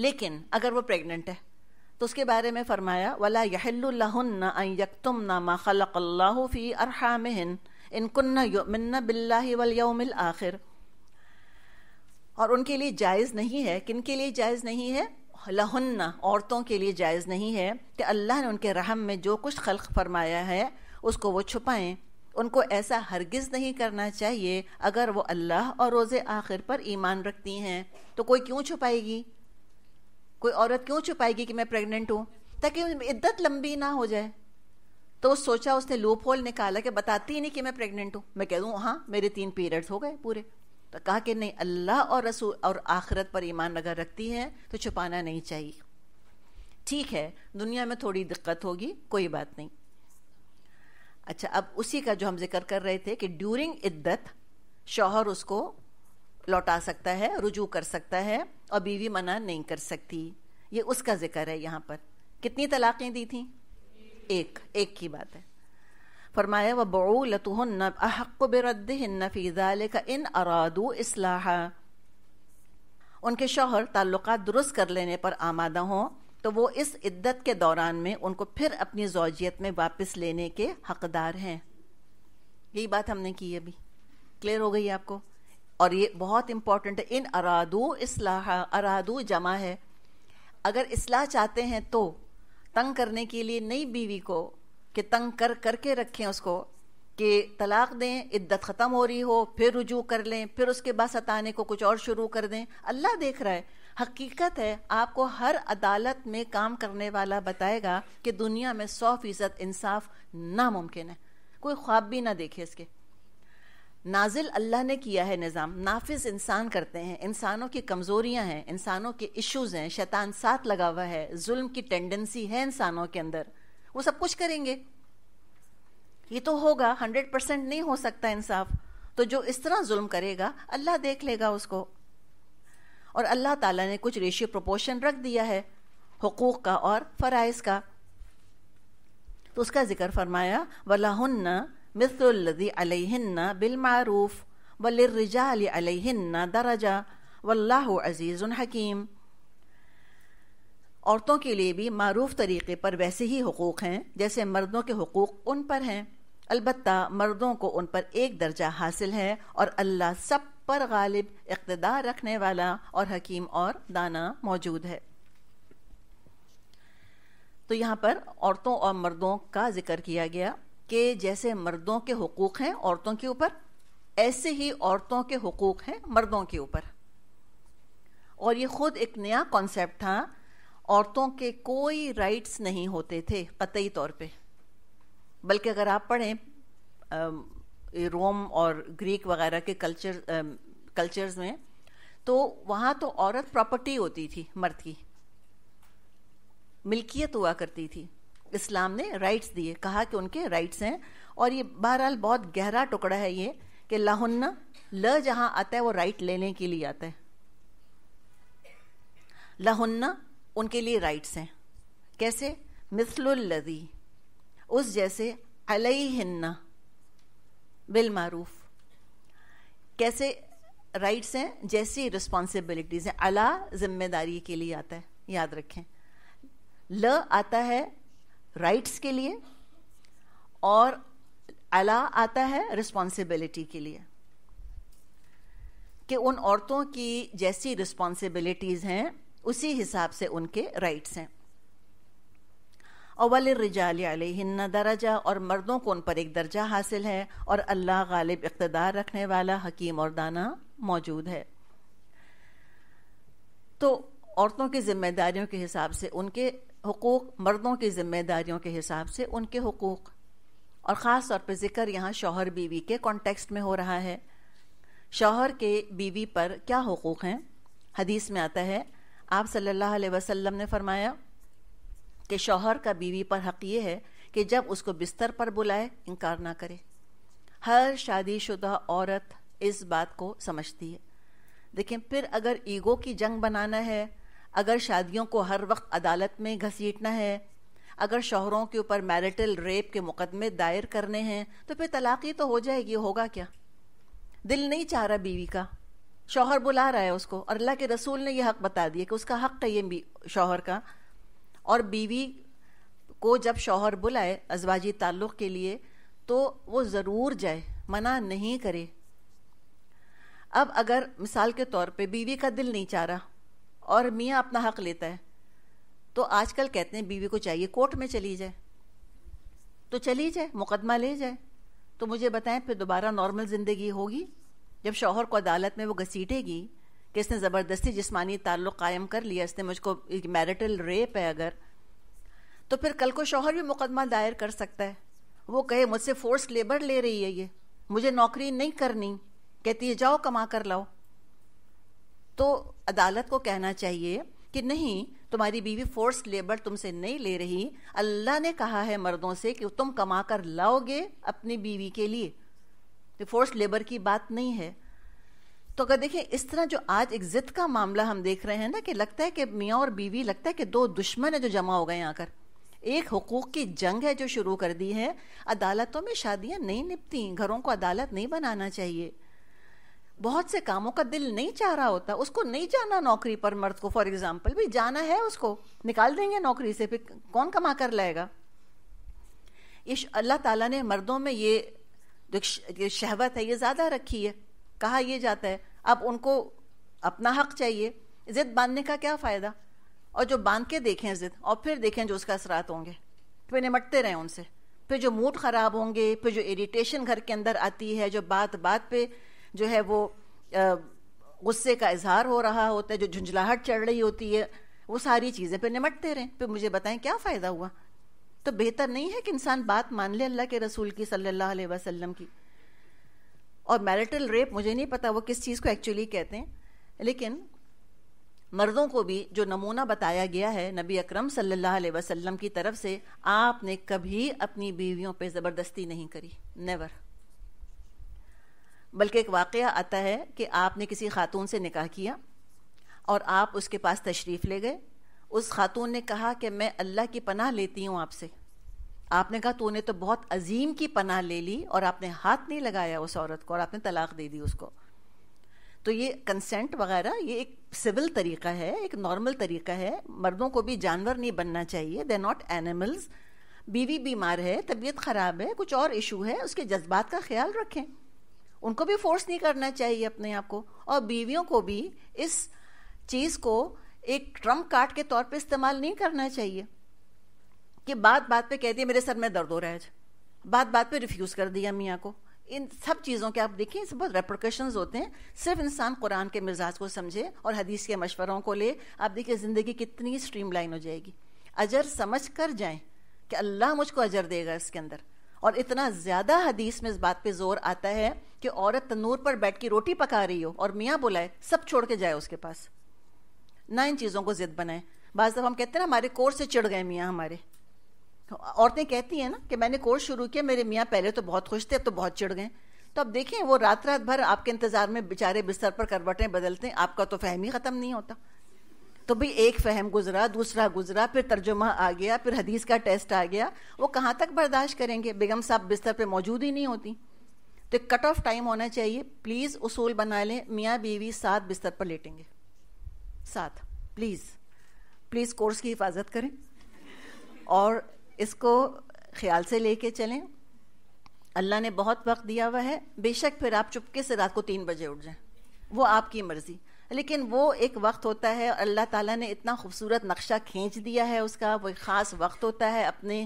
लेकिन अगर वो प्रेग्नेंट है तो उसके बारे में फरमाया वला यहल्लुल्लाहुन्न अन यक्तुमना मा खलक़ल्लाहु फी अरहामिहिन इन कुन्ना युमिन्ना बिल्लाहि वल यौमिल आखिर और उनके लिए जायज़ नहीं है किन के लिए जायज़ नहीं है लहुन्ना औरतों के लिए जायज़ नहीं है कि अल्लाह ने उनके रहम में जो कुछ खल्क फरमाया है उसको वो छुपाएं उनको ऐसा हरगिज़ नहीं करना चाहिए अगर वो अल्लाह और रोज़ आखिर पर ईमान रखती हैं तो कोई क्यों छुपाएगी कोई औरत क्यों छुपाएगी कि मैं प्रेग्नेंट हूं ताकि इद्दत लंबी ना हो जाए तो सोचा उसने लूप होल निकाला कि बताती ही नहीं कि मैं प्रेग्नेंट हूं मैं कह दू हाँ मेरे तीन पीरियड्स हो गए पूरे तो कहा कि नहीं अल्लाह और रसूल और आखिरत पर ईमान अगर रखती है तो छुपाना नहीं चाहिए ठीक है दुनिया में थोड़ी दिक्कत होगी कोई बात नहीं अच्छा अब उसी का जो हम जिक्र कर रहे थे कि ड्यूरिंग इद्दत शौहर उसको लौटा सकता है रुजू कर सकता है और बीवी मना नहीं कर सकती ये उसका जिक्र है यहाँ पर कितनी तलाक़ें दी थी एक एक की बात है फरमाया व बऊलतुहन इन अरादू इसलाह उनके शौहर ताल्लुक दुरुस्त कर लेने पर आमादा हों तो वो इस इद्दत के दौरान में उनको फिर अपनी जोजियत में वापस लेने के हकदार हैं यही बात हमने की अभी क्लियर हो गई आपको और ये बहुत इंपॉर्टेंट है इन अरादु इसलाह अरादु जमा है अगर इसलाह चाहते हैं तो तंग करने के लिए नई बीवी को कि तंग कर करके रखें उसको कि तलाक दें इद्दत ख़त्म हो रही हो फिर रुजू कर लें फिर उसके बाद सताने को कुछ और शुरू कर दें अल्लाह देख रहा है हकीकत है आपको हर अदालत में काम करने वाला बताएगा कि दुनिया में सौ फीसद इंसाफ नामुमकिन है कोई ख्वाब भी ना देखे इसके नाजिल अल्लाह ने किया है निज़ाम नाफिज इंसान करते हैं इंसानों की कमज़ोरियाँ हैं इंसानों के इश्यूज़ हैं शैतान साथ लगा हुआ है जुल्म की टेंडेंसी है इंसानों के अंदर वो सब कुछ करेंगे ये तो होगा हंड्रेड परसेंट नहीं हो सकता इंसाफ तो जो इस तरह जुल्म करेगा अल्लाह देख लेगा उसको और अल्लाह ताला ने कुछ रेशियो प्रोपोर्शन रख दिया है हकूक़ का और फ़राइज़ का तो उसका जिक्र फरमाया वलाहन्न مثل الذي عليهن بالمعروف وللرجال عليهن दरजा वल्लाह अजीज़ हकीम औरतों के लिए भी मरूफ तरीके पर वैसे ही हकूक़ हैं जैसे मर्दों के हकूक़ उन पर हैं अलबत् मर्दों को उन पर एक दर्जा हासिल है और अल्लाह सब पर गालिब इकतदार रखने वाला और हकीम और दाना मौजूद है तो यहाँ पर औरतों और मर्दों का जिक्र किया गया कि जैसे मर्दों के हकूक़ हैं औरतों के ऊपर ऐसे ही औरतों के हकूक़ हैं मर्दों के ऊपर और ये ख़ुद एक नया कॉन्सेप्ट था औरतों के कोई राइट्स नहीं होते थे कतई तौर पे बल्कि अगर आप पढ़ें रोम और ग्रीक वगैरह के कल्चर कल्चर्स में तो वहाँ तो औरत प्रॉपर्टी होती थी मर्द की मिल्कियत हुआ करती थी इस्लाम ने राइट्स दिए कहा कि उनके राइट्स हैं और ये बहरहाल बहुत गहरा टुकड़ा है ये कि लाहुन्ना ल जहां आता है वो राइट लेने के लिए आता है लाहुन्ना उनके लिए राइट्स हैं कैसे मिसलदी उस जैसे अलई हिन्ना बिल मारूफ कैसे राइट्स हैं जैसी रिस्पॉन्सिबिलिटीज़ हैं अला जिम्मेदारी के लिए आता है याद रखें ल आता है राइट्स के लिए और अला आता है रिस्पॉन्सिबिलिटी के लिए कि उन औरतों की जैसी रिस्पॉन्सिबिलिटीज़ हैं उसी हिसाब से उनके राइट्स हैं अवल रिजाल हिन्न दर्जा और मर्दों को उन पर एक दर्जा हासिल है और अल्लाह गालिब इकतदार रखने वाला हकीम और दाना मौजूद है तो औरतों की जिम्मेदारियों के हिसाब से उनके हकूक़ मर्दों की ज़िम्मेदारियों के हिसाब से उनके हकूक़ और ख़ास तौर पर ज़िक्र यहाँ शौहर बीवी के कॉन्टेक्स्ट में हो रहा है शौहर के बीवी पर क्या हकूक़ हैं हदीस में आता है आप सल्लल्लाहु अलैहि वसल्लम ने फरमाया कि शौहर का बीवी पर हक ये है कि जब उसको बिस्तर पर बुलाए इनकार ना करे हर शादीशुदा औरत इस बात को समझती है देखें फिर अगर ईगो की जंग बनाना है अगर शादियों को हर वक्त अदालत में घसीटना है अगर शोहरों के ऊपर मैरिटल रेप के मुकदमे दायर करने हैं तो फिर तलाक़ी तो हो जाएगी होगा क्या दिल नहीं चाह रहा बीवी का शोहर बुला रहा है उसको और अल्लाह के रसूल ने यह हक बता दिया कि उसका हक है ये शोहर का और बीवी को जब शोहर बुलाए अजवाजी ताल्लुक़ के लिए तो वो ज़रूर जाए मना नहीं करे अब अगर मिसाल के तौर पे बीवी का दिल नहीं चाह रहा और मियाँ अपना हक लेता है तो आजकल कहते हैं बीवी को चाहिए कोर्ट में चली जाए तो चली जाए मुकदमा ले जाए तो मुझे बताएं फिर दोबारा नॉर्मल ज़िंदगी होगी जब शौहर को अदालत में वो घसीटेगी कि इसने ज़बरदस्ती जिस्मानी ताल्लुक़ कायम कर लिया इसने मुझको एक मैरिटल रेप है अगर तो फिर कल को शौहर भी मुकदमा दायर कर सकता है वो कहे मुझसे फोर्स लेबर ले रही है ये मुझे नौकरी नहीं करनी कहती है जाओ कमा कर लाओ तो अदालत को कहना चाहिए कि नहीं तुम्हारी बीवी फोर्स लेबर तुमसे नहीं ले रही अल्लाह ने कहा है मर्दों से कि तुम कमा कर लाओगे अपनी बीवी के लिए तो फोर्स लेबर की बात नहीं है तो अगर देखें इस तरह जो आज एक जिद का मामला हम देख रहे हैं ना कि लगता है कि मियाँ और बीवी लगता है कि दो दुश्मन है जो जमा हो गए आकर एक हकूक़ की जंग है जो शुरू कर दी है अदालतों में शादियाँ नहीं निपती घरों को अदालत नहीं बनाना चाहिए बहुत से कामों का दिल नहीं चाह रहा होता उसको नहीं जाना नौकरी पर मर्द को फॉर एग्जाम्पल भी जाना है उसको निकाल देंगे नौकरी से फिर कौन कमा कर लाएगा ये अल्लाह ताला ने मर्दों में ये जो ये शहवत है ये ज़्यादा रखी है कहा यह जाता है अब उनको अपना हक चाहिए जिद बांधने का क्या फ़ायदा और जो बांध के देखें जिद और फिर देखें जो उसका असरात होंगे फिर निमटते रहें उनसे फिर जो मूड ख़राब होंगे फिर जो इरीटेशन घर के अंदर आती है जो बात बात पे जो है वो गुस्से का इजहार हो रहा होता है जो झुंझलाहट चढ़ रही होती है वो सारी चीज़ें पे निमटते रहें फिर मुझे बताएं क्या फ़ायदा हुआ तो बेहतर नहीं है कि इंसान बात मान ले अल्लाह के रसूल की सल्लल्लाहु अलैहि वसल्लम की और मैरिटल रेप मुझे नहीं पता वो किस चीज़ को एक्चुअली कहते हैं लेकिन मर्दों को भी जो नमूना बताया गया है नबी अकरम सल्लल्लाहु अलैहि वसल्लम की तरफ से आपने कभी अपनी बीवियों पे ज़बरदस्ती नहीं करी नेवर बल्कि एक वाक़ आता है कि आपने किसी खातून से निकाह किया और आप उसके पास तशरीफ़ ले गए उस खातून ने कहा कि मैं अल्लाह की पनाह लेती हूँ आपसे आपने कहा तूने तो बहुत अजीम की पनाह ले ली और आपने हाथ नहीं लगाया उस औरत को और आपने तलाक दे दी उसको तो ये कंसेंट वगैरह ये एक सिविल तरीका है एक नॉर्मल तरीका है मर्दों को भी जानवर नहीं बनना चाहिए दे नॉट एनिमल्स बीवी बीमार है तबीयत ख़राब है कुछ और इशू है उसके जज्बात का ख्याल रखें उनको भी फोर्स नहीं करना चाहिए अपने आप को और बीवियों को भी इस चीज़ को एक ट्रम्प कार्ड के तौर पे इस्तेमाल नहीं करना चाहिए कि बात बात पे कह दिया मेरे सर में दर्द हो रहा है बात बात पे रिफ्यूज़ कर दिया मियाँ को इन सब चीज़ों के आप देखिए इस बहुत रेप्रिकॉशन होते हैं सिर्फ इंसान कुरान के मिजाज को समझे और हदीस के मशवरों को ले आप देखिए ज़िंदगी कितनी स्ट्रीमलाइन हो जाएगी अजर समझ कर जाएं कि अल्लाह मुझको अजर देगा इसके अंदर और इतना ज़्यादा हदीस में इस बात पे जोर आता है कि औरत तनूर पर बैठ के रोटी पका रही हो और मियाँ बुलाए सब छोड़ के जाए उसके पास ना इन चीज़ों को ज़िद बनाए बाज दफ़ा हम कहते हैं ना हमारे कोर्स से चिड़ गए मियाँ हमारे औरतें कहती हैं ना कि मैंने कोर्स शुरू किया मेरे मियाँ पहले तो बहुत खुश थे अब तो बहुत चिड़ गए तो अब देखें वो रात रात भर आपके इंतज़ार में बेचारे बिस्तर पर करवटें बदलते हैं आपका तो फहमी ख़त्म नहीं होता तो भाई एक फहम गुजरा दूसरा गुजरा फिर तर्जुमा आ गया फिर हदीस का टेस्ट आ गया वो कहाँ तक बर्दाश्त करेंगे बेगम साहब बिस्तर पे मौजूद ही नहीं होती तो कट ऑफ टाइम होना चाहिए प्लीज़ उसूल बना लें मियाँ बीवी साथ बिस्तर पर लेटेंगे साथ प्लीज़ प्लीज़ कोर्स की हिफाजत करें और इसको ख्याल से लेके चलें अल्लाह ने बहुत वक्त दिया हुआ है बेशक फिर आप चुपके से रात को तीन बजे उठ जाएं वो आपकी मर्ज़ी लेकिन वो एक वक्त होता है और अल्लाह ताला ने इतना खूबसूरत नक्शा खींच दिया है उसका वो एक ख़ास वक्त होता है अपने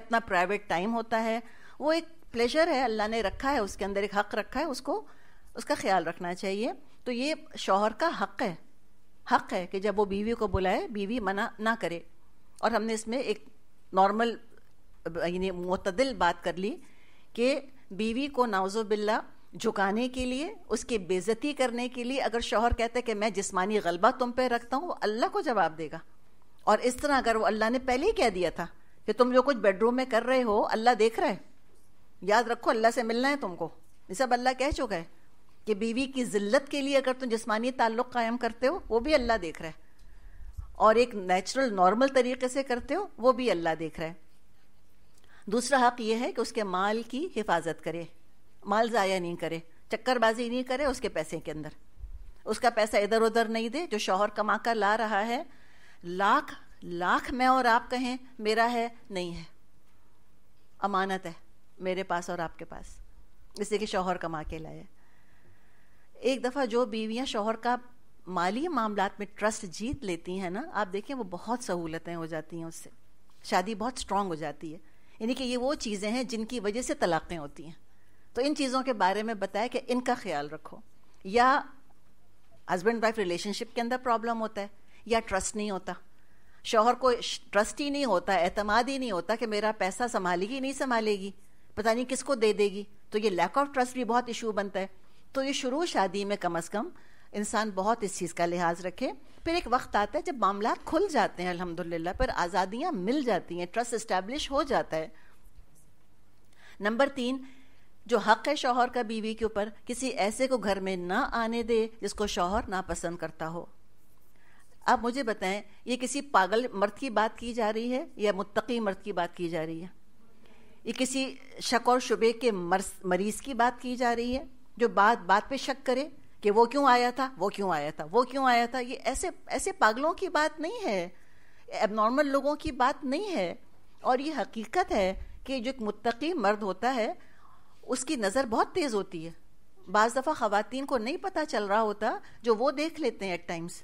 अपना प्राइवेट टाइम होता है वो एक प्लेजर है अल्लाह ने रखा है उसके अंदर एक हक़ रखा है उसको उसका ख्याल रखना चाहिए तो ये शोहर का हक़ है हक़ है कि जब वो बीवी को बुलाए बीवी मना ना करे और हमने इसमें एक नॉर्मल यानी मतदिल बात कर ली कि बीवी को नावज़ो बिल्ला झुकाने के लिए उसकी बेजती करने के लिए अगर शोहर कहते कि मैं जिस्मानी गलबा तुम पे रखता हूँ वो अल्लाह को जवाब देगा और इस तरह अगर वो अल्लाह ने पहले ही कह दिया था कि तुम जो कुछ बेडरूम में कर रहे हो अल्लाह देख रहा है याद रखो अल्लाह से मिलना है तुमको ये सब अल्लाह कह चुका है कि बीवी की जिल्लत के लिए अगर तुम जिसमानी ताल्लुक कायम करते हो वो भी अल्लाह देख रहा है और एक नेचुरल नॉर्मल तरीके से करते हो वो भी अल्लाह देख रहा है दूसरा हक हाँ यह है कि उसके माल की हिफाजत करे माल ज़ाया नहीं करे चक्करबाजी नहीं करे उसके पैसे के अंदर उसका पैसा इधर उधर नहीं दे जो शोहर कमा कर ला रहा है लाख लाख मैं और आप कहें मेरा है नहीं है अमानत है मेरे पास और आपके पास इसलिए कि शोहर कमा के लाए एक दफ़ा जो बीवियां शोहर का माली मामला में ट्रस्ट जीत लेती हैं ना आप देखें वो बहुत सहूलतें हो जाती हैं उससे शादी बहुत स्ट्रांग हो जाती है यानी कि ये वो चीज़ें हैं जिनकी वजह से तलाक़ें होती हैं तो इन चीज़ों के बारे में बताया कि इनका ख्याल रखो या हस्बैंड वाइफ रिलेशनशिप के अंदर प्रॉब्लम होता है या ट्रस्ट नहीं होता शोहर को ट्रस्ट ही नहीं होता एतमाद ही नहीं होता कि मेरा पैसा संभालेगी नहीं संभालेगी पता नहीं किसको दे देगी तो ये लैक ऑफ ट्रस्ट भी बहुत इशू बनता है तो ये शुरू शादी में कम अज़ कम इंसान बहुत इस चीज़ का लिहाज रखे फिर एक वक्त आता है जब मामला खुल जाते हैं अल्हम्दुलिल्लाह पर आज़ादियाँ मिल जाती हैं ट्रस्ट इस्टेब्लिश हो जाता है नंबर तीन जो हक है शोहर का बीवी के ऊपर किसी ऐसे को घर में ना आने दे जिसको शौहर पसंद करता हो आप मुझे बताएं ये किसी पागल मर्द की बात की जा रही है या मुत्तकी मर्द की बात की जा रही है ये किसी शक और शुबे के मरीज की बात की जा रही है जो बात बात पे शक करे कि वो क्यों आया था वो क्यों आया था वो क्यों आया था ये ऐसे ऐसे पागलों की बात नहीं है एबनॉर्मल लोगों की बात नहीं है और ये हकीकत है कि जो एक मुत्तकी मर्द होता है उसकी नज़र बहुत तेज़ होती है बज़ दफ़ा खातन को नहीं पता चल रहा होता जो वो देख लेते हैं एट टाइम्स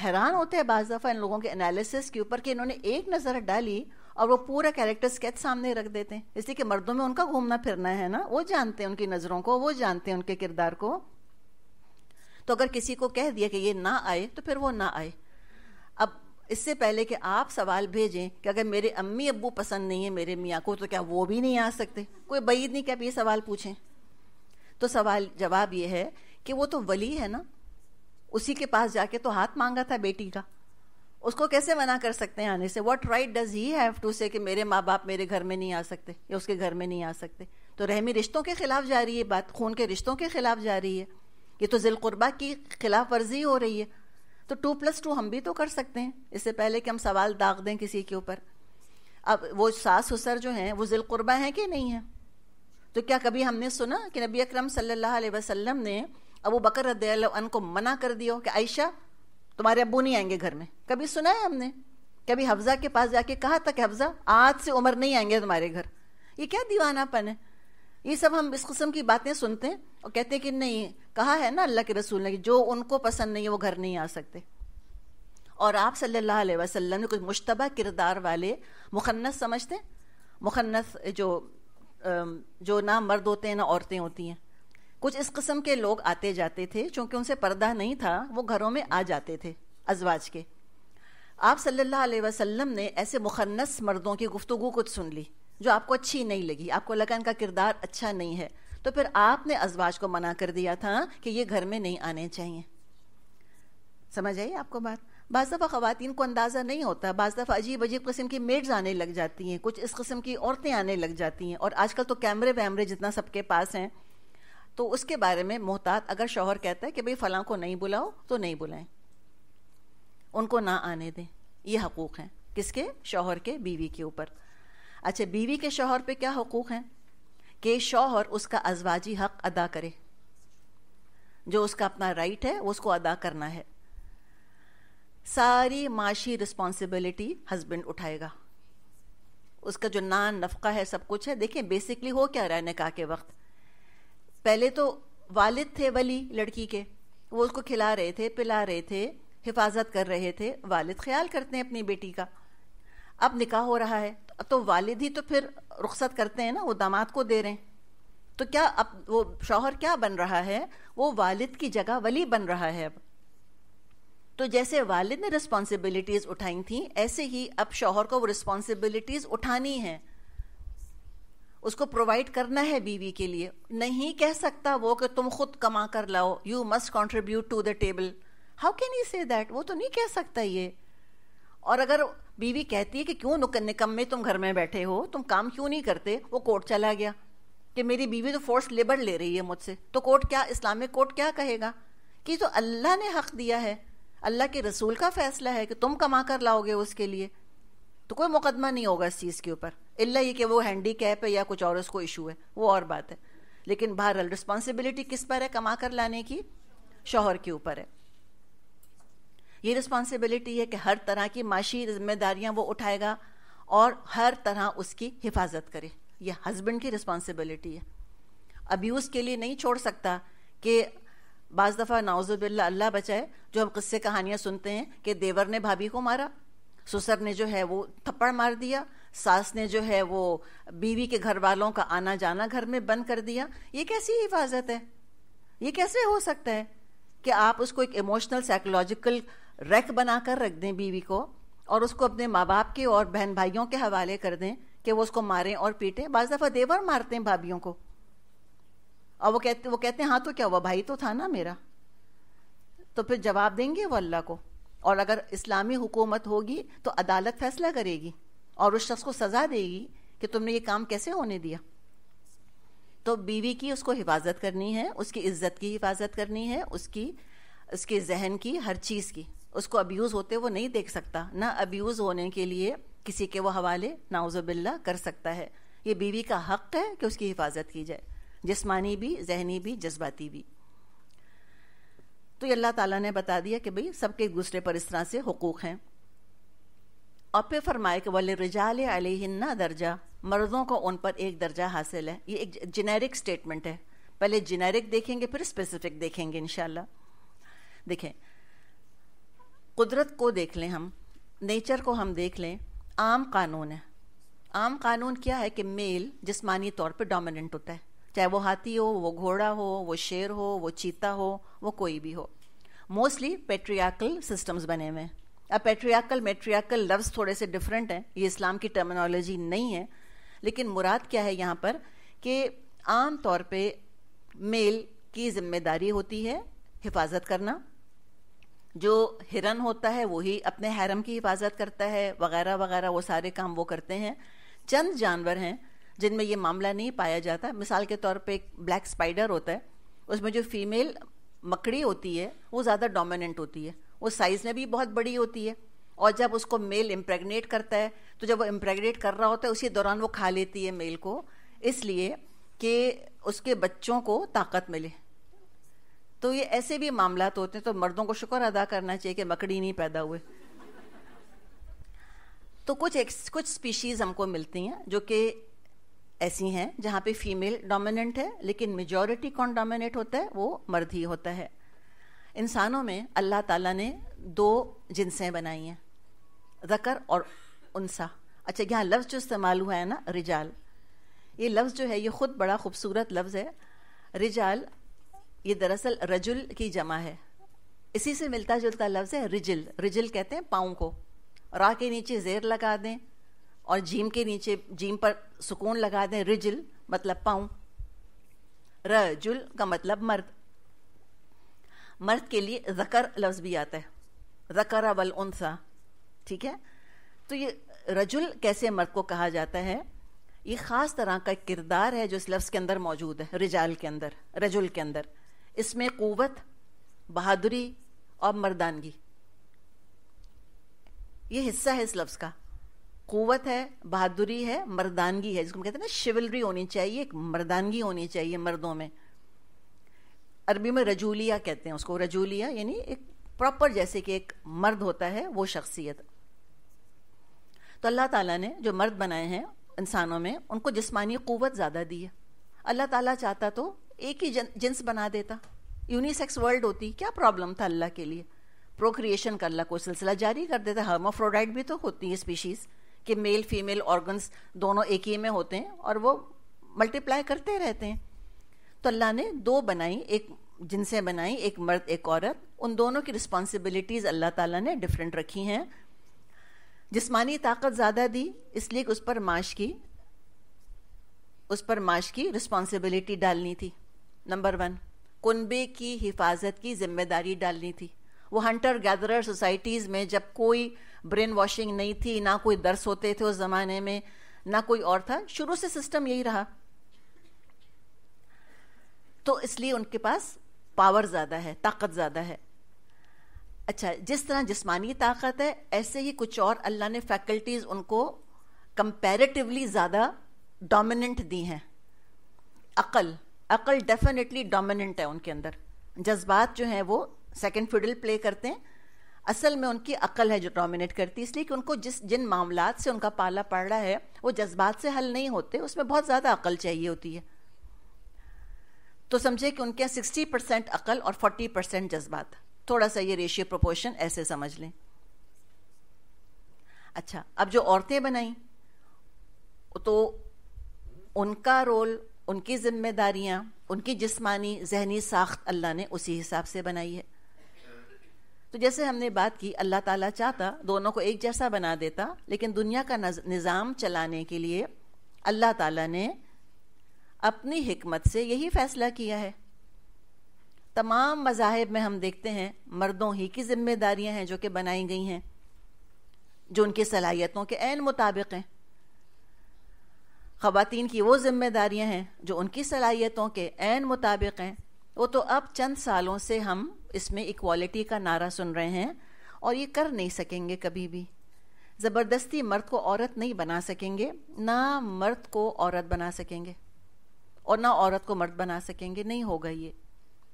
हैरान होते हैं बज़ दफ़ा इन लोगों के एनालिसिस के ऊपर कि इन्होंने एक नज़र डाली और वो पूरा कैरेक्टर स्केच सामने रख देते हैं इसलिए कि मर्दों में उनका घूमना फिरना है ना वो जानते हैं उनकी नज़रों को वो जानते हैं उनके किरदार को तो अगर किसी को कह दिया कि ये ना आए तो फिर वो ना आए अब इससे पहले कि आप सवाल भेजें कि अगर मेरे अम्मी अबू पसंद नहीं है मेरे मियाँ को तो क्या वो भी नहीं आ सकते कोई बईद नहीं क्या ये सवाल पूछें तो सवाल जवाब ये है कि वो तो वली है ना उसी के पास जाके तो हाथ मांगा था बेटी का उसको कैसे मना कर सकते हैं आने से what right does he have to say कि मेरे माँ बाप मेरे घर में नहीं आ सकते या उसके घर में नहीं आ सकते तो रहमी रिश्तों के खिलाफ जा रही है बात खून के रिश्तों के खिलाफ जा रही है ये तो जिलकुरबा की खिलाफ वर्जी हो रही है तो टू प्लस टू हम भी तो कर सकते हैं इससे पहले कि हम सवाल दाग दें किसी के ऊपर अब वो सास ससुर जो हैं वो ज़िलकुरबा हैं कि नहीं है तो क्या कभी हमने सुना कि नबी अकरम सल्लल्लाहु अलैहि वसल्लम ने अबू बकर रद्दन को मना कर दिया कि आयशा तुम्हारे अबू नहीं आएंगे घर में कभी सुना है हमने कभी हफ्जा के पास जाके कहा था कि हफ्जा आज से उम्र नहीं आएंगे तुम्हारे घर ये क्या दीवानापन है ये सब हम इस किस्म की बातें सुनते हैं और कहते हैं कि नहीं कहा है ना अल्लाह के रसूल ने कि जो उनको पसंद नहीं है वो घर नहीं आ सकते और आप सल्लल्लाहु अलैहि वसल्लम ने कुछ मुशतबा किरदार वाले मुखन्नस समझते हैं मुखन्नस जो जो ना मर्द होते हैं ना औरतें होती हैं कुछ इस किस्म के लोग आते जाते थे चूंकि उनसे पर्दा नहीं था वो घरों में आ जाते थे अजवाज के आप सल्लल्लाहु अलैहि वसल्लम ने ऐसे मुखन्नस मर्दों की गुफ्तगु कुछ सुन ली जो आपको अच्छी नहीं लगी आपको लगा इनका किरदार अच्छा नहीं है तो फिर आपने अजवाज को मना कर दिया था कि ये घर में नहीं आने चाहिए समझ आई आपको बात बाज़ दफ़ा ख़वान को अंदाज़ा नहीं होता बाज़ दफ़ा अजीब अजीब कस्म की मेड्स आने लग जाती हैं कुछ इस किस्म की औरतें आने लग जाती हैं और आजकल तो कैमरे वैमरे जितना सबके पास हैं तो उसके बारे में मोहतात अगर शोहर कहता है कि भाई फलां को नहीं बुलाओ तो नहीं बुलाएं उनको ना आने दें ये हकूक़ हैं किसके शोहर के बीवी के ऊपर अच्छा बीवी के शोहर पे क्या हकूक़ हैं कि शोहर उसका अजवाजी हक अदा करे जो उसका अपना राइट है वो उसको अदा करना है सारी माशी रिस्पॉन्सिबिलिटी हस्बैंड उठाएगा उसका जो नान नफका है सब कुछ है देखें बेसिकली हो क्या रहा है निकाह के वक्त पहले तो वालिद थे वली लड़की के वो उसको खिला रहे थे पिला रहे थे हिफाजत कर रहे थे वालिद ख्याल करते हैं अपनी बेटी का अब निकाह हो रहा है तो वालिद ही तो फिर रुख्सत करते हैं ना वो दामाद को दे रहे हैं तो क्या अब वो शोहर क्या बन रहा है वो वालिद की जगह वली बन रहा है अब तो जैसे वालिद ने रिस्पॉन्सिबिलिटीज उठाई थी ऐसे ही अब शौहर को वो रिस्पॉन्सिबिलिटीज उठानी है उसको प्रोवाइड करना है बीवी के लिए नहीं कह सकता वो कि तुम खुद कमा कर लाओ you must contribute to the table how can you say that वो तो नहीं कह सकता ये और अगर बीवी कहती है कि क्यों में तुम घर में बैठे हो तुम काम क्यों नहीं करते वो कोर्ट चला गया कि मेरी बीवी तो फोर्स लेबर ले रही है मुझसे तो कोर्ट क्या इस्लामिक कोर्ट क्या कहेगा कि तो अल्लाह ने हक दिया है अल्लाह के रसूल का फैसला है कि तुम कमा कर लाओगे उसके लिए तो कोई मुकदमा नहीं होगा इस चीज़ के ऊपर इल्ला ये कि वो हैंडी कैप है या कुछ और उसको इशू है वो और बात है लेकिन बहरहाल रिस्पॉन्सिबिलिटी किस पर है कमा कर लाने की शोहर के ऊपर है ये रिस्पॉन्सिबिलिटी है कि हर तरह की माशी जिम्मेदारियां वो उठाएगा और हर तरह उसकी हिफाजत करे यह हस्बैंड की रिस्पॉन्सिबिलिटी है अब्यूज़ के लिए नहीं छोड़ सकता कि बाज़ दफ़ा नाउजुबिल्ला अल्लाह बचाए जो हम किस्से कहानियाँ सुनते हैं कि देवर ने भाभी को मारा सुसर ने जो है वो थप्पड़ मार दिया सास ने जो है वो बीवी के घर वालों का आना जाना घर में बंद कर दिया ये कैसी हिफाजत है ये कैसे हो सकता है कि आप उसको एक इमोशनल साइकोलॉजिकल रैक बनाकर रख दें बीवी को और उसको अपने माँ बाप के और बहन भाइयों के हवाले कर दें कि वो उसको मारें और पीटें बाज दफ़ा देवर मारते हैं भाभीियों को और वो कहते वो कहते हैं हाँ तो क्या हुआ भाई तो था ना मेरा तो फिर जवाब देंगे वो अल्लाह को और अगर इस्लामी हुकूमत होगी तो अदालत फैसला करेगी और उस शख्स को सज़ा देगी कि तुमने ये काम कैसे होने दिया तो बीवी की उसको हिफाजत करनी है उसकी इज्जत की हिफाजत करनी है उसकी उसके जहन की हर चीज़ की उसको अब्यूज़ होते वो नहीं देख सकता ना अब्यूज़ होने के लिए किसी के वो हवाले नाउजबिल्ला कर सकता है ये बीवी का हक है कि उसकी हिफाजत की जाए जिसमानी भी जहनी भी जज्बाती भी तो ये अल्लाह ताला ने बता दिया कि भाई सबके एक दूसरे पर इस तरह से हकूक़ हैं और फिर फरमाए कि वल रजाल अलहन्ना दर्जा मर्दों को उन पर एक दर्जा हासिल है ये एक जेनेरिक स्टेटमेंट है पहले जेनेरिक देखेंगे फिर स्पेसिफिक देखेंगे इनशाला देखें कुदरत को देख लें हम नेचर को हम देख लें आम कानून है आम कानून क्या है कि मेल जिसमानी तौर पर डोमिनेंट होता है चाहे वो हाथी हो वो घोड़ा हो वो शेर हो वो चीता हो वो कोई भी हो मोस्टली पेट्रियाकल सिस्टम्स बने हुए हैं अब पेट्रियाकल मेट्रियाकल लफ्ज़ थोड़े से डिफरेंट हैं ये इस्लाम की टर्मिनोलॉजी नहीं है लेकिन मुराद क्या है यहाँ पर कि आम तौर पे मेल की जिम्मेदारी होती है हिफाजत करना जो हिरन होता है वही अपने हैरम की हिफाजत करता है वगैरह वगैरह वो सारे काम वो करते हैं चंद जानवर हैं जिनमें ये मामला नहीं पाया जाता मिसाल के तौर पे एक ब्लैक स्पाइडर होता है उसमें जो फीमेल मकड़ी होती है वो ज़्यादा डोमिनेंट होती है वो साइज़ में भी बहुत बड़ी होती है और जब उसको मेल इम्प्रेगनेट करता है तो जब वो इम्प्रेगनेट कर रहा होता है उसी दौरान वो खा लेती है मेल को इसलिए कि उसके बच्चों को ताकत मिले तो ये ऐसे भी मामला तो होते हैं तो मर्दों को शुक्र अदा करना चाहिए कि मकड़ी नहीं पैदा हुए तो कुछ एक, कुछ स्पीशीज़ हमको मिलती हैं जो कि ऐसी हैं जहाँ पे फीमेल डोमिनेंट है लेकिन मेजॉरिटी कौन डोमिनेट होता है वो मर्द ही होता है इंसानों में अल्लाह ताला ने दो जिनसें बनाई हैं जकर और उनसा अच्छा यहाँ लफ्ज़ जो इस्तेमाल हुआ है ना रिजाल ये लफ्ज़ जो है ये ख़ुद बड़ा खूबसूरत लफ्ज़ है रिजाल ये दरअसल रजुल की जमा है इसी से मिलता जुलता लफ्ज़ है रिजिल रिजिल कहते हैं पाओ को रा के नीचे जेर लगा दें और जीम के नीचे जीम पर सुकून लगा दें रिजिल मतलब पाओ रजुल का मतलब मर्द मर्द के लिए जकर लफ्ज़ भी आता है जकर अवल उनसा ठीक है तो ये रजुल कैसे मर्द को कहा जाता है ये ख़ास तरह का किरदार है जो इस लफ्ज़ के अंदर मौजूद है रिजाल के अंदर रजुल के अंदर इसमें कुवत बहादुरी और मर्दानगी ये हिस्सा है इस लफ्ज़ का क़वत है बहादुरी है मर्दानगी है जिसको कहते हैं ना शिवलरी होनी चाहिए एक मर्दानगी होनी चाहिए मर्दों में अरबी में रजूलिया कहते हैं उसको रजूलिया यानी एक प्रॉपर जैसे कि एक मर्द होता है वो शख्सियत तो अल्लाह ताला ने जो मर्द बनाए हैं इंसानों में उनको जिस्मानी कुवत ज़्यादा दी है अल्लाह ताला चाहता तो एक ही जिन्स बना देता यूनिसेक्स वर्ल्ड होती क्या प्रॉब्लम था अल्लाह के लिए प्रोक्रिएशन का अल्लाह कोई सिलसिला जारी कर देता हर्मोफ्रोडाइट भी तो होती है स्पीशीज़ कि मेल फीमेल ऑर्गन्स दोनों एक ही में होते हैं और वो मल्टीप्लाई करते रहते हैं तो अल्लाह ने दो बनाई एक जिनसे बनाई एक मर्द एक औरत उन दोनों की रिस्पॉन्सिबिलिटीज़ अल्लाह ताला ने डिफरेंट रखी हैं जिस्मानी ताकत ज़्यादा दी इसलिए उस पर माश की उस पर माश की रिस्पॉन्सिबिलिटी डालनी थी नंबर वन कुनबे की हिफाजत की जिम्मेदारी डालनी थी वो हंटर गैदरर सोसाइटीज़ में जब कोई ब्रेन वॉशिंग नहीं थी ना कोई दर्स होते थे उस ज़माने में ना कोई और था शुरू से सिस्टम यही रहा तो इसलिए उनके पास पावर ज़्यादा है ताकत ज़्यादा है अच्छा जिस तरह जिस्मानी ताकत है ऐसे ही कुछ और अल्लाह ने फैकल्टीज़ उनको कंपैरेटिवली ज़्यादा डोमिनेंट दी हैं अकल अकल डेफिनेटली डोमिनेंट है उनके अंदर जज्बात जो हैं वो सेकेंड फिडल प्ले करते हैं असल में उनकी अकल है जो डोमिनेट करती है इसलिए कि उनको जिस जिन मामला से उनका पाला पड़ रहा है वो जज्बात से हल नहीं होते उसमें बहुत ज़्यादा अकल चाहिए होती है तो समझे कि उनके यहाँ सिक्सटी परसेंट अकल और फोर्टी परसेंट जज्बात थोड़ा सा ये रेशियो प्रोपोर्शन ऐसे समझ लें अच्छा अब जो औरतें बनाई तो उनका रोल उनकी जिम्मेदारियाँ उनकी जिस्मानी जहनी साख्त अल्लाह ने उसी हिसाब से बनाई है तो जैसे हमने बात की अल्लाह ताला चाहता दोनों को एक जैसा बना देता लेकिन दुनिया का निज़ाम चलाने के लिए अल्लाह ताला ने अपनी हिकमत से यही फ़ैसला किया है तमाम मजाहब में हम देखते हैं मर्दों ही की जिम्मेदारियां हैं जो कि बनाई गई हैं जो उनकी सलाहियतों के मुताबिक हैं ख़वान की वो ज़िम्मेदारियाँ हैं जो उनकी सलाहियतों के एन मुताबिक हैं वो तो अब चंद सालों से हम इसमें इक्वालिटी का नारा सुन रहे हैं और ये कर नहीं सकेंगे कभी भी ज़बरदस्ती मर्द को औरत नहीं बना सकेंगे ना मर्द को औरत बना सकेंगे और ना औरत को मर्द बना सकेंगे नहीं होगा ये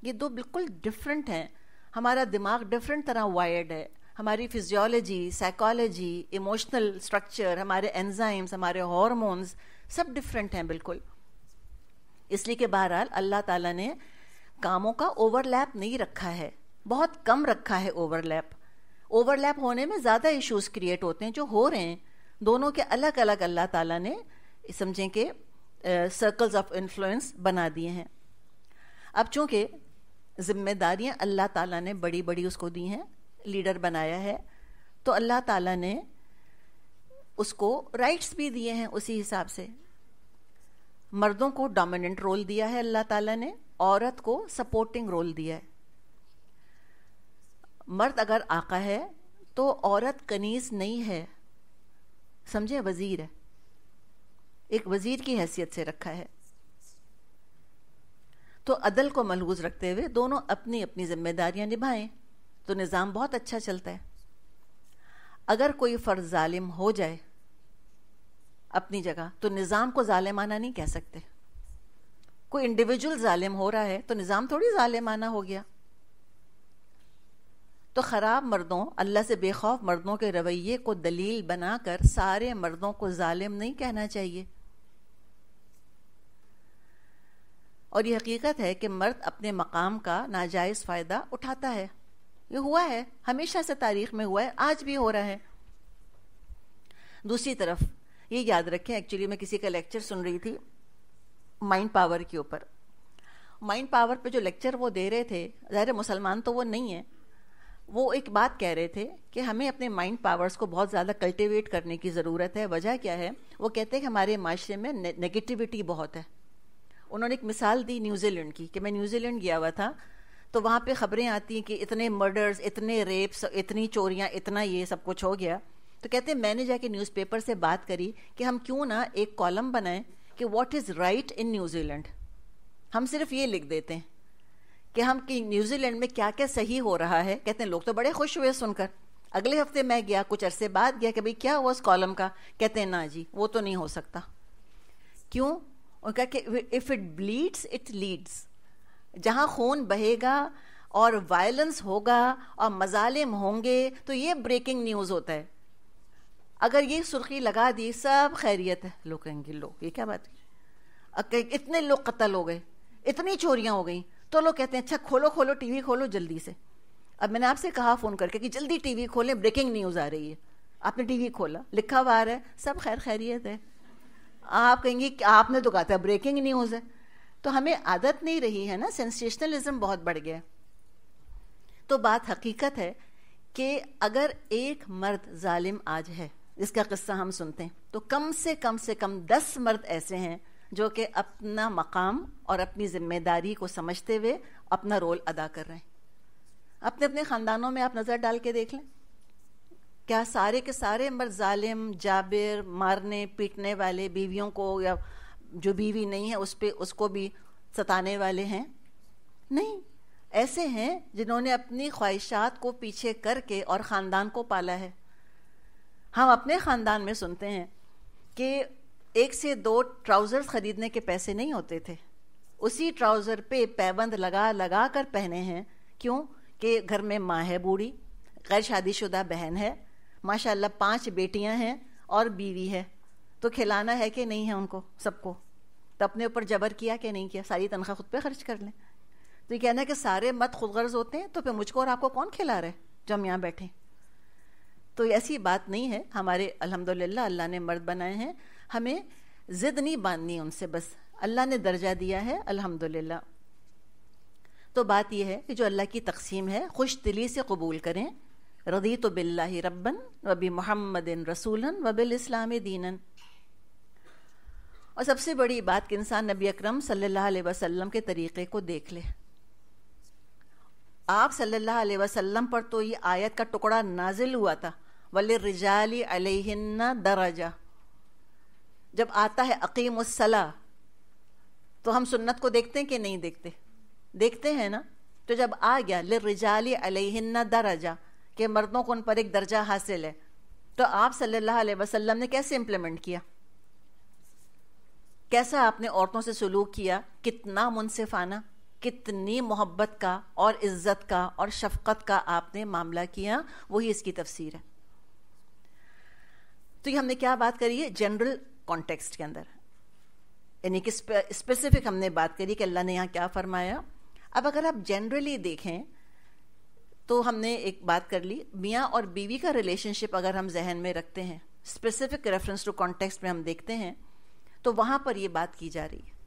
ये दो बिल्कुल डिफरेंट हैं हमारा दिमाग डिफरेंट तरह वायर्ड है हमारी फिजियोलॉजी साइकोलॉजी इमोशनल स्ट्रक्चर हमारे एंजाइम्स हमारे हॉर्मोन्स सब डिफरेंट हैं बिल्कुल इसलिए कि बहरहाल अल्लाह ताला ने कामों का ओवरलैप नहीं रखा है बहुत कम रखा है ओवरलैप ओवरलैप होने में ज़्यादा इश्यूज क्रिएट होते हैं जो हो रहे हैं दोनों के अलग अलग अल्लाह ताला ने समझें कि सर्कल्स ऑफ इन्फ्लुएंस बना दिए हैं अब चूंकि जिम्मेदारियां अल्लाह ताला ने बड़ी बड़ी उसको दी हैं लीडर बनाया है तो अल्लाह ताला ने उसको राइट्स भी दिए हैं उसी हिसाब से मर्दों को डोमिनेंट रोल दिया है अल्लाह ताला ने औरत को सपोर्टिंग रोल दिया है मर्द अगर आका है तो औरत कनीज नहीं है समझे वजीर है एक वजीर की हैसियत से रखा है तो अदल को मलहूज रखते हुए दोनों अपनी अपनी जिम्मेदारियां निभाएं तो निज़ाम बहुत अच्छा चलता है अगर कोई फर्ज ालिम हो जाए अपनी जगह तो निज़ाम को ालिमाना नहीं कह सकते कोई इंडिविजुअल ालिम हो रहा है तो निज़ाम थोड़ी ालिमाना हो गया तो ख़राब मर्दों अल्लाह से बेखौफ मर्दों के रवैये को दलील बनाकर सारे मर्दों को ालिम नहीं कहना चाहिए और यह हकीकत है कि मर्द अपने मकाम का नाजायज़ फ़ायदा उठाता है ये हुआ है हमेशा से तारीख में हुआ है आज भी हो रहा है दूसरी तरफ ये याद रखें एक्चुअली मैं किसी का लेक्चर सुन रही थी माइंड पावर के ऊपर माइंड पावर पे जो लेक्चर वो दे रहे थे ज़ाहिर मुसलमान तो वो नहीं है वो एक बात कह रहे थे कि हमें अपने माइंड पावर्स को बहुत ज़्यादा कल्टिवेट करने की ज़रूरत है वजह क्या है वो कहते हैं कि हमारे माशरे में नेगेटिविटी बहुत है उन्होंने एक मिसाल दी न्यूजीलैंड की कि मैं न्यूजीलैंड गया हुआ था तो वहाँ पे खबरें आती हैं कि इतने मर्डर्स इतने रेप्स इतनी चोरियाँ इतना ये सब कुछ हो गया तो कहते हैं मैंने जाके न्यूज़पेपर से बात करी कि हम क्यों ना एक कॉलम बनाएं कि what is right in New Zealand हम सिर्फ ये लिख देते हैं कि हम कि न्यूजीलैंड में क्या क्या सही हो रहा है कहते हैं लोग तो बड़े खुश हुए सुनकर अगले हफ्ते मैं गया कुछ अरसे बाद गया कि भाई क्या हुआ उस कॉलम का कहते हैं ना जी वो तो नहीं हो सकता क्यों उनका कि if it bleeds it leads जहाँ खून बहेगा और वायलेंस होगा और मजालिम होंगे तो ये ब्रेकिंग न्यूज़ होता है अगर ये सुर्खी लगा दी सब खैरियत है लोग कहेंगे लोग ये क्या बात है इतने लोग कत्ल हो गए इतनी चोरियाँ हो गई तो लोग कहते हैं अच्छा खोलो खोलो टीवी खोलो जल्दी से अब मैंने आपसे कहा फ़ोन करके कि जल्दी टीवी खोलें ब्रेकिंग न्यूज़ आ रही है आपने टीवी खोला लिखा हुआ है सब खैर खैरियत है आप कहेंगे कि आपने तो कहा था ब्रेकिंग न्यूज़ है तो हमें आदत नहीं रही है ना सेंसेशनलिज्म बहुत बढ़ गया तो बात हकीकत है कि अगर एक मर्द जालिम आज है जिसका किस्सा हम सुनते हैं तो कम से कम से कम दस मर्द ऐसे हैं जो कि अपना मकाम और अपनी जिम्मेदारी को समझते हुए अपना रोल अदा कर रहे हैं अपने अपने ख़ानदानों में आप नज़र डाल के देख लें क्या सारे के सारे मर्द जालिम जाबिर मारने पीटने वाले बीवियों को या जो बीवी नहीं है उस पर उसको भी सताने वाले हैं नहीं ऐसे हैं जिन्होंने अपनी ख्वाहिशात को पीछे करके और ख़ानदान को पाला है हम अपने ख़ानदान में सुनते हैं कि एक से दो ट्राउज़र्स ख़रीदने के पैसे नहीं होते थे उसी ट्राउज़र पे पैबंद लगा लगा कर पहने हैं क्यों कि घर में माँ है बूढ़ी गैर शादीशुदा बहन है माशाल्लाह पांच बेटियां हैं और बीवी है तो खिलाना है कि नहीं है उनको सबको तो अपने ऊपर जबर किया कि नहीं किया सारी तनख्वाह खुद पे खर्च कर लें तो ये कहना है कि सारे मत खुद गर्ज होते हैं तो फिर मुझको और आपको कौन खिला रहा है जो हम यहाँ बैठे तो ऐसी बात नहीं है हमारे अल्हम्दुलिल्लाह अल्लाह ने मर्द बनाए हैं हमें ज़िद नहीं बांधनी उनसे बस अल्लाह ने दर्जा दिया है अल्हम्दुलिल्लाह तो बात यह है कि जो अल्लाह की तकसीम है खुश दिली से कबूल करें रदी तो बिल्ला रब्बन वबी मोहम्मद रसूलन वबिल इस्लाम दीनन और सबसे बड़ी बात कि इंसान नबी अकरम सल्लल्लाहु अलैहि वसल्लम के तरीक़े को देख ले आप सल्लल्लाहु अलैहि वसल्लम पर तो ये आयत का टुकड़ा नाजिल हुआ था वले रिजाली अलैहिन्ना दराजा जब आता है अकीम उसला तो हम सुन्नत को देखते हैं कि नहीं देखते देखते हैं ना तो जब आ गया रिजाली अलैहिन्ना दराजा के मर्दों को उन पर एक दर्जा हासिल है तो आप सल्लल्लाहु अलैहि वसल्लम ने कैसे इम्प्लीमेंट किया कैसा आपने औरतों से सलूक किया कितना मुनसिफाना कितनी मोहब्बत का और इज्जत का और शफकत का आपने मामला किया वही इसकी तफसीर है तो ये हमने क्या बात करी है जनरल कॉन्टेक्स्ट के अंदर यानी कि स्पेसिफिक हमने बात करी कि अल्लाह ने यहाँ क्या फरमाया अब अगर आप जनरली देखें तो हमने एक बात कर ली मियाँ और बीवी का रिलेशनशिप अगर हम जहन में रखते हैं स्पेसिफिक रेफरेंस टू कॉन्टेक्स्ट में हम देखते हैं तो वहां पर ये बात की जा रही है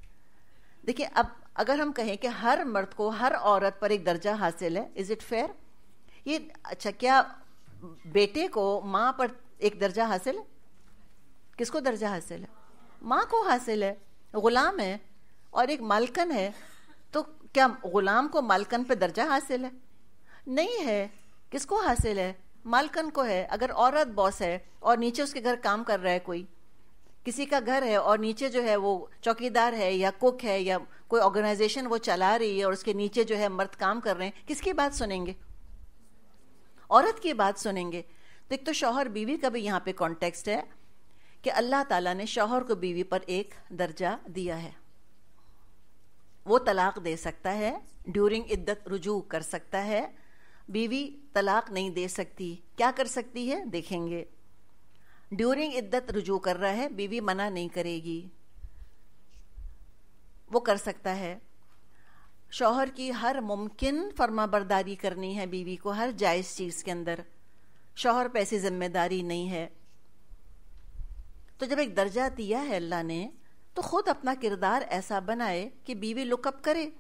देखिए अब अगर हम कहें कि हर मर्द को हर औरत पर एक दर्जा हासिल है इज इट फेयर ये अच्छा क्या बेटे को माँ पर एक दर्जा हासिल है किसको दर्जा हासिल है माँ को हासिल है गुलाम है और एक मालकन है तो क्या गुलाम को मालकन पर दर्जा हासिल है नहीं है किसको हासिल है मालकन को है अगर औरत बॉस है और नीचे उसके घर काम कर रहा है कोई किसी का घर है और नीचे जो है वो चौकीदार है या कुक है या कोई ऑर्गेनाइजेशन वो चला रही है और उसके नीचे जो है मर्द काम कर रहे हैं किसकी बात सुनेंगे औरत की बात सुनेंगे तो एक तो शौहर बीवी का भी यहाँ पे कॉन्टेक्स्ट है कि अल्लाह ताला ने शौहर को बीवी पर एक दर्जा दिया है वो तलाक दे सकता है ड्यूरिंग इद्दत रुजू कर सकता है बीवी तलाक नहीं दे सकती क्या कर सकती है देखेंगे ड्यूरिंग इद्दत रुजू कर रहा है बीवी मना नहीं करेगी वो कर सकता है शौहर की हर मुमकिन फर्माबरदारी करनी है बीवी को हर जायज़ चीज़ के अंदर शौहर पर ऐसी जिम्मेदारी नहीं है तो जब एक दर्जा दिया है अल्लाह ने तो खुद अपना किरदार ऐसा बनाए कि बीवी लुकअप करे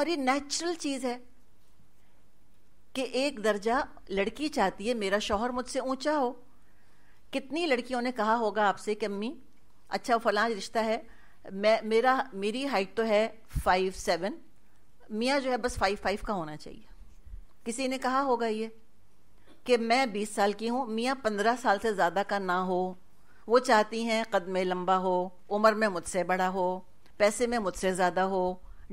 और ये नेचुरल चीज़ है कि एक दर्जा लड़की चाहती है मेरा शौहर मुझसे ऊंचा हो कितनी लड़कियों ने कहा होगा आपसे कि अम्मी अच्छा फलां रिश्ता है मैं मेरा मेरी हाइट तो है फाइव सेवन मियाँ जो है बस फाइव फाइव का होना चाहिए किसी ने कहा होगा ये कि मैं बीस साल की हूँ मियाँ पंद्रह साल से ज़्यादा का ना हो वो चाहती हैं कद में लंबा हो उम्र में मुझसे बड़ा हो पैसे में मुझसे ज़्यादा हो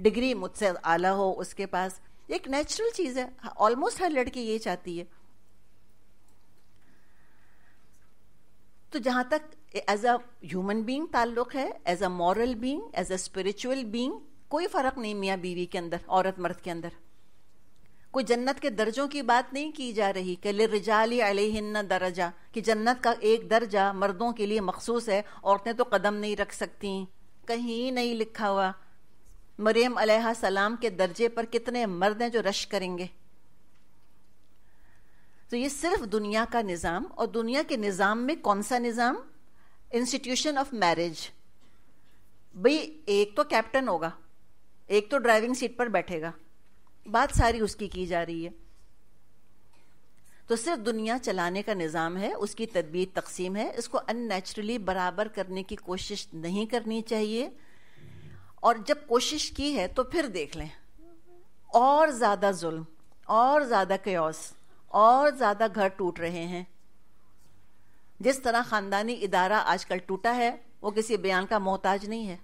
डिग्री मुझसे आला हो उसके पास एक नेचुरल चीज़ है ऑलमोस्ट हर लड़की ये चाहती है तो जहां तक एज अ ह्यूमन बींग ताल्लुक है as a moral being as a spiritual being कोई फर्क नहीं मियाँ बीवी के अंदर औरत मर्द के अंदर कोई जन्नत के दर्जों की बात नहीं की जा रही कि रिजाली अलहिन्न दर्जा कि जन्नत का एक दर्जा मर्दों के लिए मखसूस है औरतें तो कदम नहीं रख सकती कहीं नहीं लिखा हुआ मरियम सलाम के दर्जे पर कितने मर्द हैं जो रश करेंगे तो ये सिर्फ दुनिया का निज़ाम और दुनिया के निज़ाम में कौन सा निज़ाम इंस्टीट्यूशन ऑफ मैरिज भाई एक तो कैप्टन होगा एक तो ड्राइविंग सीट पर बैठेगा बात सारी उसकी की जा रही है तो सिर्फ दुनिया चलाने का निज़ाम है उसकी तदबीर तकसीम है इसको अननेचुरली बराबर करने की कोशिश नहीं करनी चाहिए और जब कोशिश की है तो फिर देख लें और ज़्यादा जुल्म और ज़्यादा क्योस और ज़्यादा घर टूट रहे हैं जिस तरह ख़ानदानी इदारा आजकल टूटा है वो किसी बयान का मोहताज नहीं है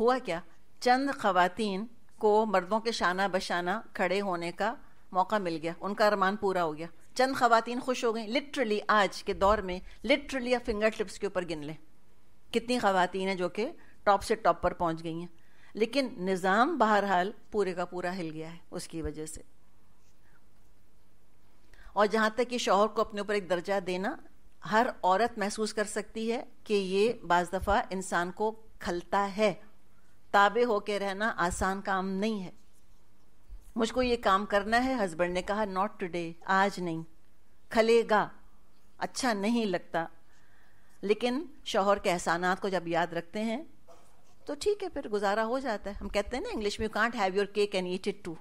हुआ क्या चंद खवतिन को मर्दों के शाना बशाना खड़े होने का मौका मिल गया उनका अरमान पूरा हो गया चंद खवतिन खुश हो गई लिटरली आज के दौर में लिटरली फिंगर टिप्स के ऊपर गिन लें कितनी खवतिन हैं जो कि टॉप से टॉप पर पहुंच गई हैं लेकिन निज़ाम बहरहाल पूरे का पूरा हिल गया है उसकी वजह से और जहां तक कि शोहर को अपने ऊपर एक दर्जा देना हर औरत महसूस कर सकती है कि ये बाज दफ़ा इंसान को खलता है ताबे होके रहना आसान काम नहीं है मुझको ये काम करना है हस्बैंड ने कहा नॉट टुडे आज नहीं खलेगा अच्छा नहीं लगता लेकिन शोहर के एहसानात को जब याद रखते हैं तो ठीक है फिर गुजारा हो जाता है हम कहते हैं ना इंग्लिश में you can't have your cake and eat it too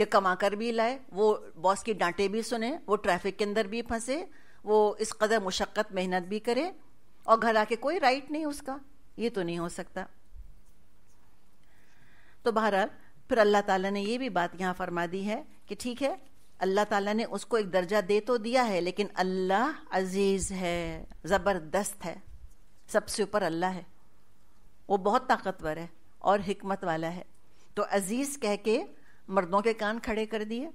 ये कमा कर भी लाए वो बॉस की डांटे भी सुने वो ट्रैफिक के अंदर भी फंसे वो इस कदर मुशक्क़त मेहनत भी करे और घर आके कोई राइट नहीं उसका ये तो नहीं हो सकता तो बहरहाल फिर अल्लाह ताला ने ये भी बात यहाँ फरमा दी है कि ठीक है अल्लाह ताला ने उसको एक दर्जा दे तो दिया है लेकिन अल्लाह अजीज़ है ज़बरदस्त है सबसे ऊपर अल्लाह है वो बहुत ताकतवर है और हमत वाला है तो अजीज़ कह के मर्दों के कान खड़े कर दिए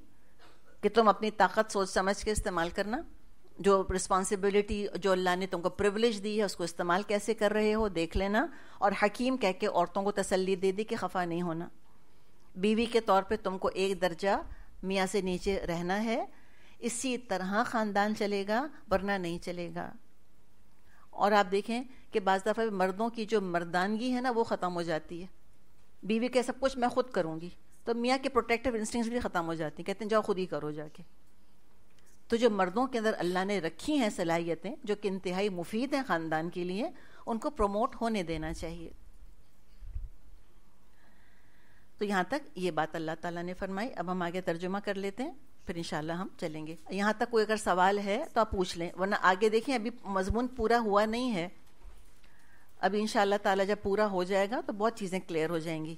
कि तुम अपनी ताकत सोच समझ के इस्तेमाल करना जो रिस्पॉन्सिबिलिटी जो अल्लाह ने तुमको प्रिवलेज दी है उसको इस्तेमाल कैसे कर रहे हो देख लेना और हकीम कह के औरतों को तसल्ली दे दी कि खफा नहीं होना बीवी के तौर पे तुमको एक दर्जा मियाँ से नीचे रहना है इसी तरह ख़ानदान चलेगा वरना नहीं चलेगा और आप देखें कि बज दफ़ा मर्दों की जो मर्दानगी है ना वो ख़त्म हो जाती है बीवी के सब कुछ मैं खुद करूँगी तो मियाँ के प्रोटेक्टिव इंस्टिंग्स भी ख़त्म हो जाती हैं कहते हैं जाओ खुद ही करो जाके तो जो मर्दों के अंदर अल्लाह ने रखी हैं सलाहियतें जो कि इंतहाई मुफीद हैं ख़ानदान के लिए उनको प्रमोट होने देना चाहिए तो यहाँ तक ये बात अल्लाह ताला ने फरमाई अब हम आगे तर्जुमा कर लेते हैं फिर इंशाल्लाह हम चलेंगे यहाँ तक कोई अगर सवाल है तो आप पूछ लें वरना आगे देखें अभी मजमून पूरा हुआ नहीं है अभी इंशाल्लाह ताला जब पूरा हो जाएगा तो बहुत चीज़ें क्लियर हो जाएंगी